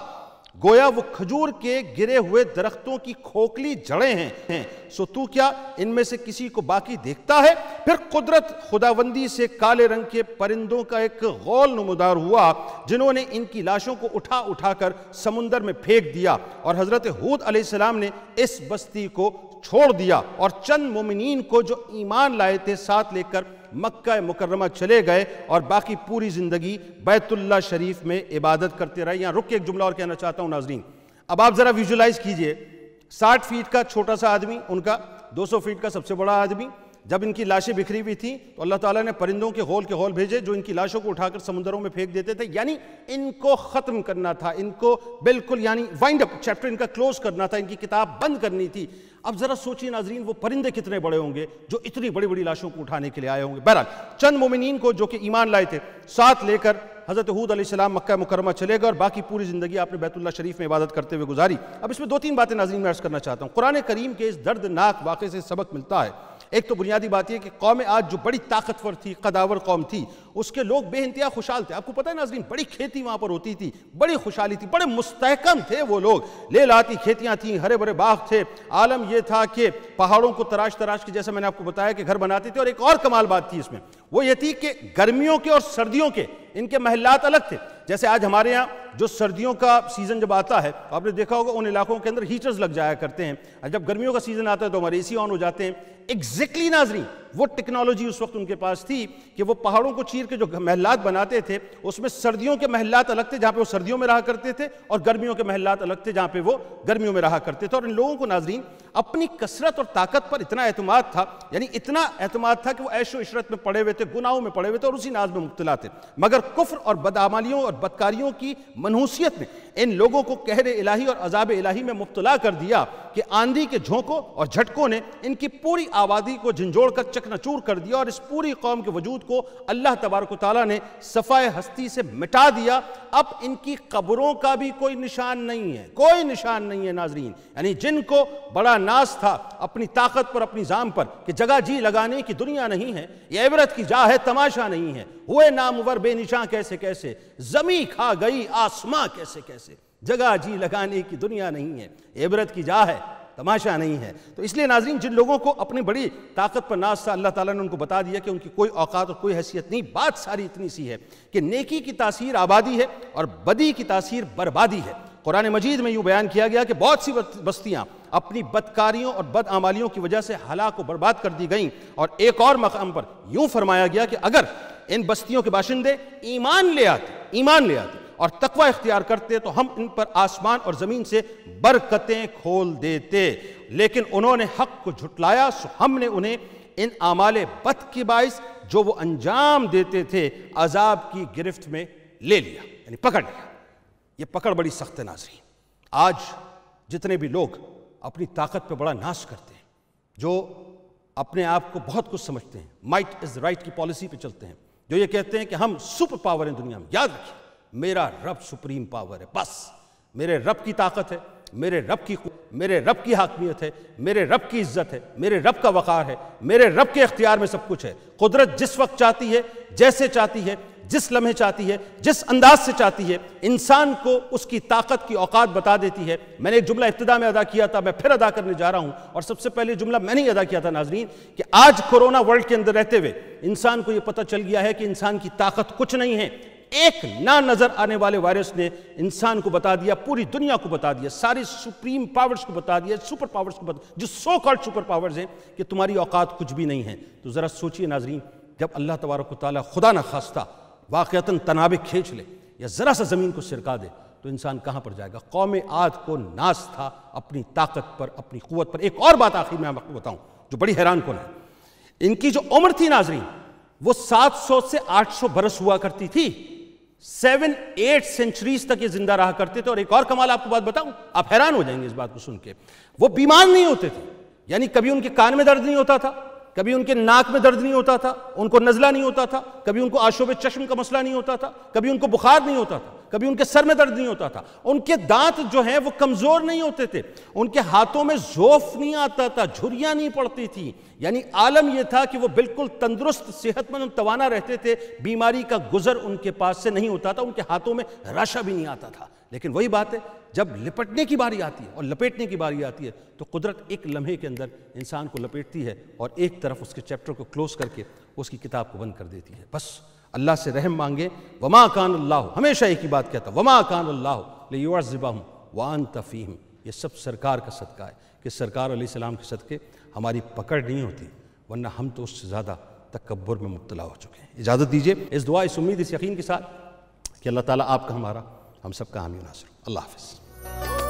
B: गोया वो खजूर के गिरे हुए दरख्तों की खोखली जड़ें हैं, हैं सो तू क्या इनमें से किसी को बाकी देखता है फिर कुदरत खुदाबंदी से काले रंग के परिंदों का एक गौल नमदार हुआ जिन्होंने इनकी लाशों को उठा उठाकर समुंदर में फेंक दिया और हज़रत हूद आसमाम ने इस बस्ती को छोड़ दिया और चंद मोमिन को जो ईमान लाए थे साथ लेकर मक्का मुकरमा चले गए और बाकी पूरी ज़िंदगी बैतुल्ला शरीफ में इबादत करते रहे यहां रुक के एक जुमला और कहना चाहता हूं नाजरीन अब आप ज़रा विजुलाइज़ कीजिए साठ फीट का छोटा सा आदमी उनका दो सौ फीट का सबसे बड़ा आदमी जब इनकी लाशें बिखरी हुई थी तो अल्लाह ताला ने परिंदों के होल के होल भेजे जो इनकी लाशों को उठाकर समुद्रों में फेंक देते थे यानी इनको ख़त्म करना था इनको बिल्कुल यानी वाइंड अप चैप्टर इनका क्लोज करना था इनकी किताब बंद करनी थी अब ज़रा सोचिए नाजरीन वो परिंदे कितने बड़े होंगे जो इतनी बड़ी बड़ी लाशों को उठाने के लिए आए होंगे बहरहाल चंद मोमिन को जो कि ईमान लाए थे साथ लेकर हज़रत हूद आसमाम मक्का मुकरमा चले गए और बाकी पूरी ज़िंदगी आपने बैतुल्ला शरीफ में इबादत करते हुए गुजारी अब इसमें दो तीन बातें नाजरीन में अर्ज़ करना चाहता हूँ कुरान करीम के इस दर्दनाक वाक़े से सबक मिलता है एक तो बुनियादी बात यह कि कौम आज जो बड़ी ताकतवर थी कदावर कौम थी उसके लोग बेानतहा खुशहाल थे आपको पता है नाजरीन बड़ी खेती वहाँ पर होती थी बड़ी खुशहाली थी बड़े मुस्तकम थे वो लोग ले लाती खेतियाँ थी हरे भरे बाग थे आलम यह था कि पहाड़ों को तराश तराश के जैसे मैंने आपको बताया कि घर बनाते थे और एक और कमाल बात थी इसमें वो ये थी कि गर्मियों के और सर्दियों के इनके महिलात अलग थे जैसे आज हमारे यहाँ जो सर्दियों का सीज़न जब आता है तो आपने देखा होगा उन इलाकों के अंदर हीटर्स लग जाया करते हैं जब गर्मियों का सीज़न आता है तो हमारे ए सी ऑन हो जाते हैं एग्जैक्टली नाजरी वो टेक्नोलॉजी उस वक्त उनके पास थी कि वो पहाड़ों को चीर के जो महलात बनाते थे उसमें सर्दियों के महलात अलग थे जहाँ पे वो सर्दियों में रहा करते थे और गर्मियों के महलात अलग थे जहाँ पे वो गर्मियों में रहा करते थे और इन लोगों को नाजरीन अपनी कसरत और ताकत पर इतना अहतमाद था यानी इतना अहतमाद था कि वो ऐशो इशरत में पड़े हुए थे गुनाहों में पड़े हुए थे और उसी नाज में मुबतला थे मगर कुफ्र और बदामालियों और बदकारियों की मनहूसियत ने इन लोगों को कहर इलाही और अजाब इलाही में मुबतला कर दिया कि आंधी के झोंकों और झटकों ने इनकी पूरी आबादी को झंझोड़ कर चकनाचूर कर दिया और इस पूरी कौम के वजूद को अल्लाह तबारक ताली ने सफ़ाए हस्ती से मिटा दिया अब इनकी कब्रों का भी कोई निशान नहीं है कोई निशान नहीं है नाजरीन यानी जिनको बड़ा नाश था अपनी ताकत पर अपनी जाम पर कि जगह जी लगाने की दुनिया नहीं है यह इबरत की जा है तमाशा नहीं है हुए नामवर बेनिशा कैसे कैसे जमी खा गई आसमां कैसे कैसे जगह जी लगाने की दुनिया नहीं है इबरत की जा है तमाशा नहीं है तो इसलिए नाजरीन जिन लोगों को अपनी बड़ी ताकत पर नाज था अल्लाह ताला ने उनको बता दिया कि उनकी कोई औकात और कोई हैसियत नहीं बात सारी इतनी सी है कि नेकी की तासीर आबादी है और बदी की तासीर बर्बादी है कुरान मजीद में यूँ बयान किया गया कि बहुत सी बस्तियाँ अपनी बदकारियों और बद आमालियों की वजह से हलाक को बर्बाद कर दी गई और एक और मकाम पर यूँ फरमाया गया कि अगर इन बस्तियों के बाशिंदे ईमान ले आते ईमान ले आते और तकवा इख्तियार करते तो हम इन पर आसमान और ज़मीन से बरकतें खोल देते लेकिन उन्होंने हक को झुटलाया सो हमने उन्हें इन आमाल बद के बायस जो वो अंजाम देते थे अजाब की गिरफ्त में ले लिया यानी पकड़ लिया ये पकड़ बड़ी सख्त नाजरी आज जितने भी लोग अपनी ताकत पर बड़ा नाश करते हैं जो अपने आप को बहुत कुछ समझते हैं माइट इज़ राइट की पॉलिसी पे चलते हैं जो ये कहते हैं कि हम सुपर पावर हैं दुनिया में याद रखिए मेरा रब सुप्रीम पावर है बस मेरे रब की ताकत है मेरे रब की मेरे रब की हाकमियत है मेरे रब की इज्जत है मेरे रब का वक़ार है मेरे रब के अख्तियार में सब कुछ है कुदरत जिस वक्त चाहती है जैसे चाहती है जिस लम्हे चाहती है जिस अंदाज से चाहती है इंसान को उसकी ताकत की औकात बता देती है मैंने एक जुमला इब्तदा में अदा किया था मैं फिर अदा करने जा रहा हूँ और सबसे पहले जुमला मैंने ही अदा किया था नाजरीन कि आज कोरोना वर्ल्ड के अंदर रहते हुए इंसान को यह पता चल गया है कि इंसान की ताकत कुछ नहीं है एक ना नजर आने वाले वायरस ने इंसान को बता दिया पूरी दुनिया को बता दिया सारी सुप्रीम पावर्स को बता दिया सुपर पावर्स को बता जो सो कॉल्ड सुपर पावर्स हैं कि तुम्हारी औकात कुछ भी नहीं है तो ज़रा सोचिए नाजरीन जब अल्लाह तबारक ताली खुदा न खास्ता वाक़ता तनावे खींच ले या ज़रा सा ज़मीन को सिरका दे तो इंसान कहां पर जाएगा कौम आद को नाश था अपनी ताकत पर अपनी कुत पर एक और बात आखिर में आपको बताऊं जो बड़ी हैरान कौन है इनकी जो उम्र थी नाजरीन वो 700 से 800 बरस हुआ करती थी सेवन एट सेंचुरीज तक ये जिंदा रहा करते थे और एक और कमाल आपको बात बताऊं आप हैरान हो जाएंगे इस बात को सुन के वो बीमार नहीं होते थे यानी कभी उनके कान में दर्द नहीं होता था कभी उनके नाक में दर्द नहीं होता था उनको नजला नहीं होता था कभी उनको आशोब चश्म का मसला नहीं होता था कभी उनको बुखार नहीं होता था कभी उनके सर में दर्द नहीं होता था उनके दांत जो हैं वो कमज़ोर नहीं होते थे उनके हाथों में जोफ नहीं आता था झुरियाँ नहीं पड़ती थी यानी आलम यह था कि वो बिल्कुल तंदुरुस्त सेहतमंद और तवाना रहते थे बीमारी का गुजर उनके पास से नहीं होता था उनके हाथों में राशा भी नहीं आता था लेकिन वही बात है जब लिपटने की बारी आती है और लपेटने की बारी आती है तो कुदरत एक लम्हे के अंदर इंसान को लपेटती है और एक तरफ उसके चैप्टर को क्लोज करके उसकी किताब को बंद कर देती है बस अल्लाह से रहम मांगे वमा कान अल्लाह हमेशा एक ही बात कहता वमा कान अल्लाह लेबा हूँ वान तफ़ीम ये सब सरकार का सदका है कि सरकार सलाम के सदक़े हमारी पकड़ नहीं होती वरना हम तो उससे ज़्यादा तकबर में मुबला हो चुके हैं इजाज़त दीजिए इस दुआ इस उम्मीद इस यकीन के साथ कि अल्लाह ताली आपका हमारा हम सबका हामी नासर अल्लाह हाफ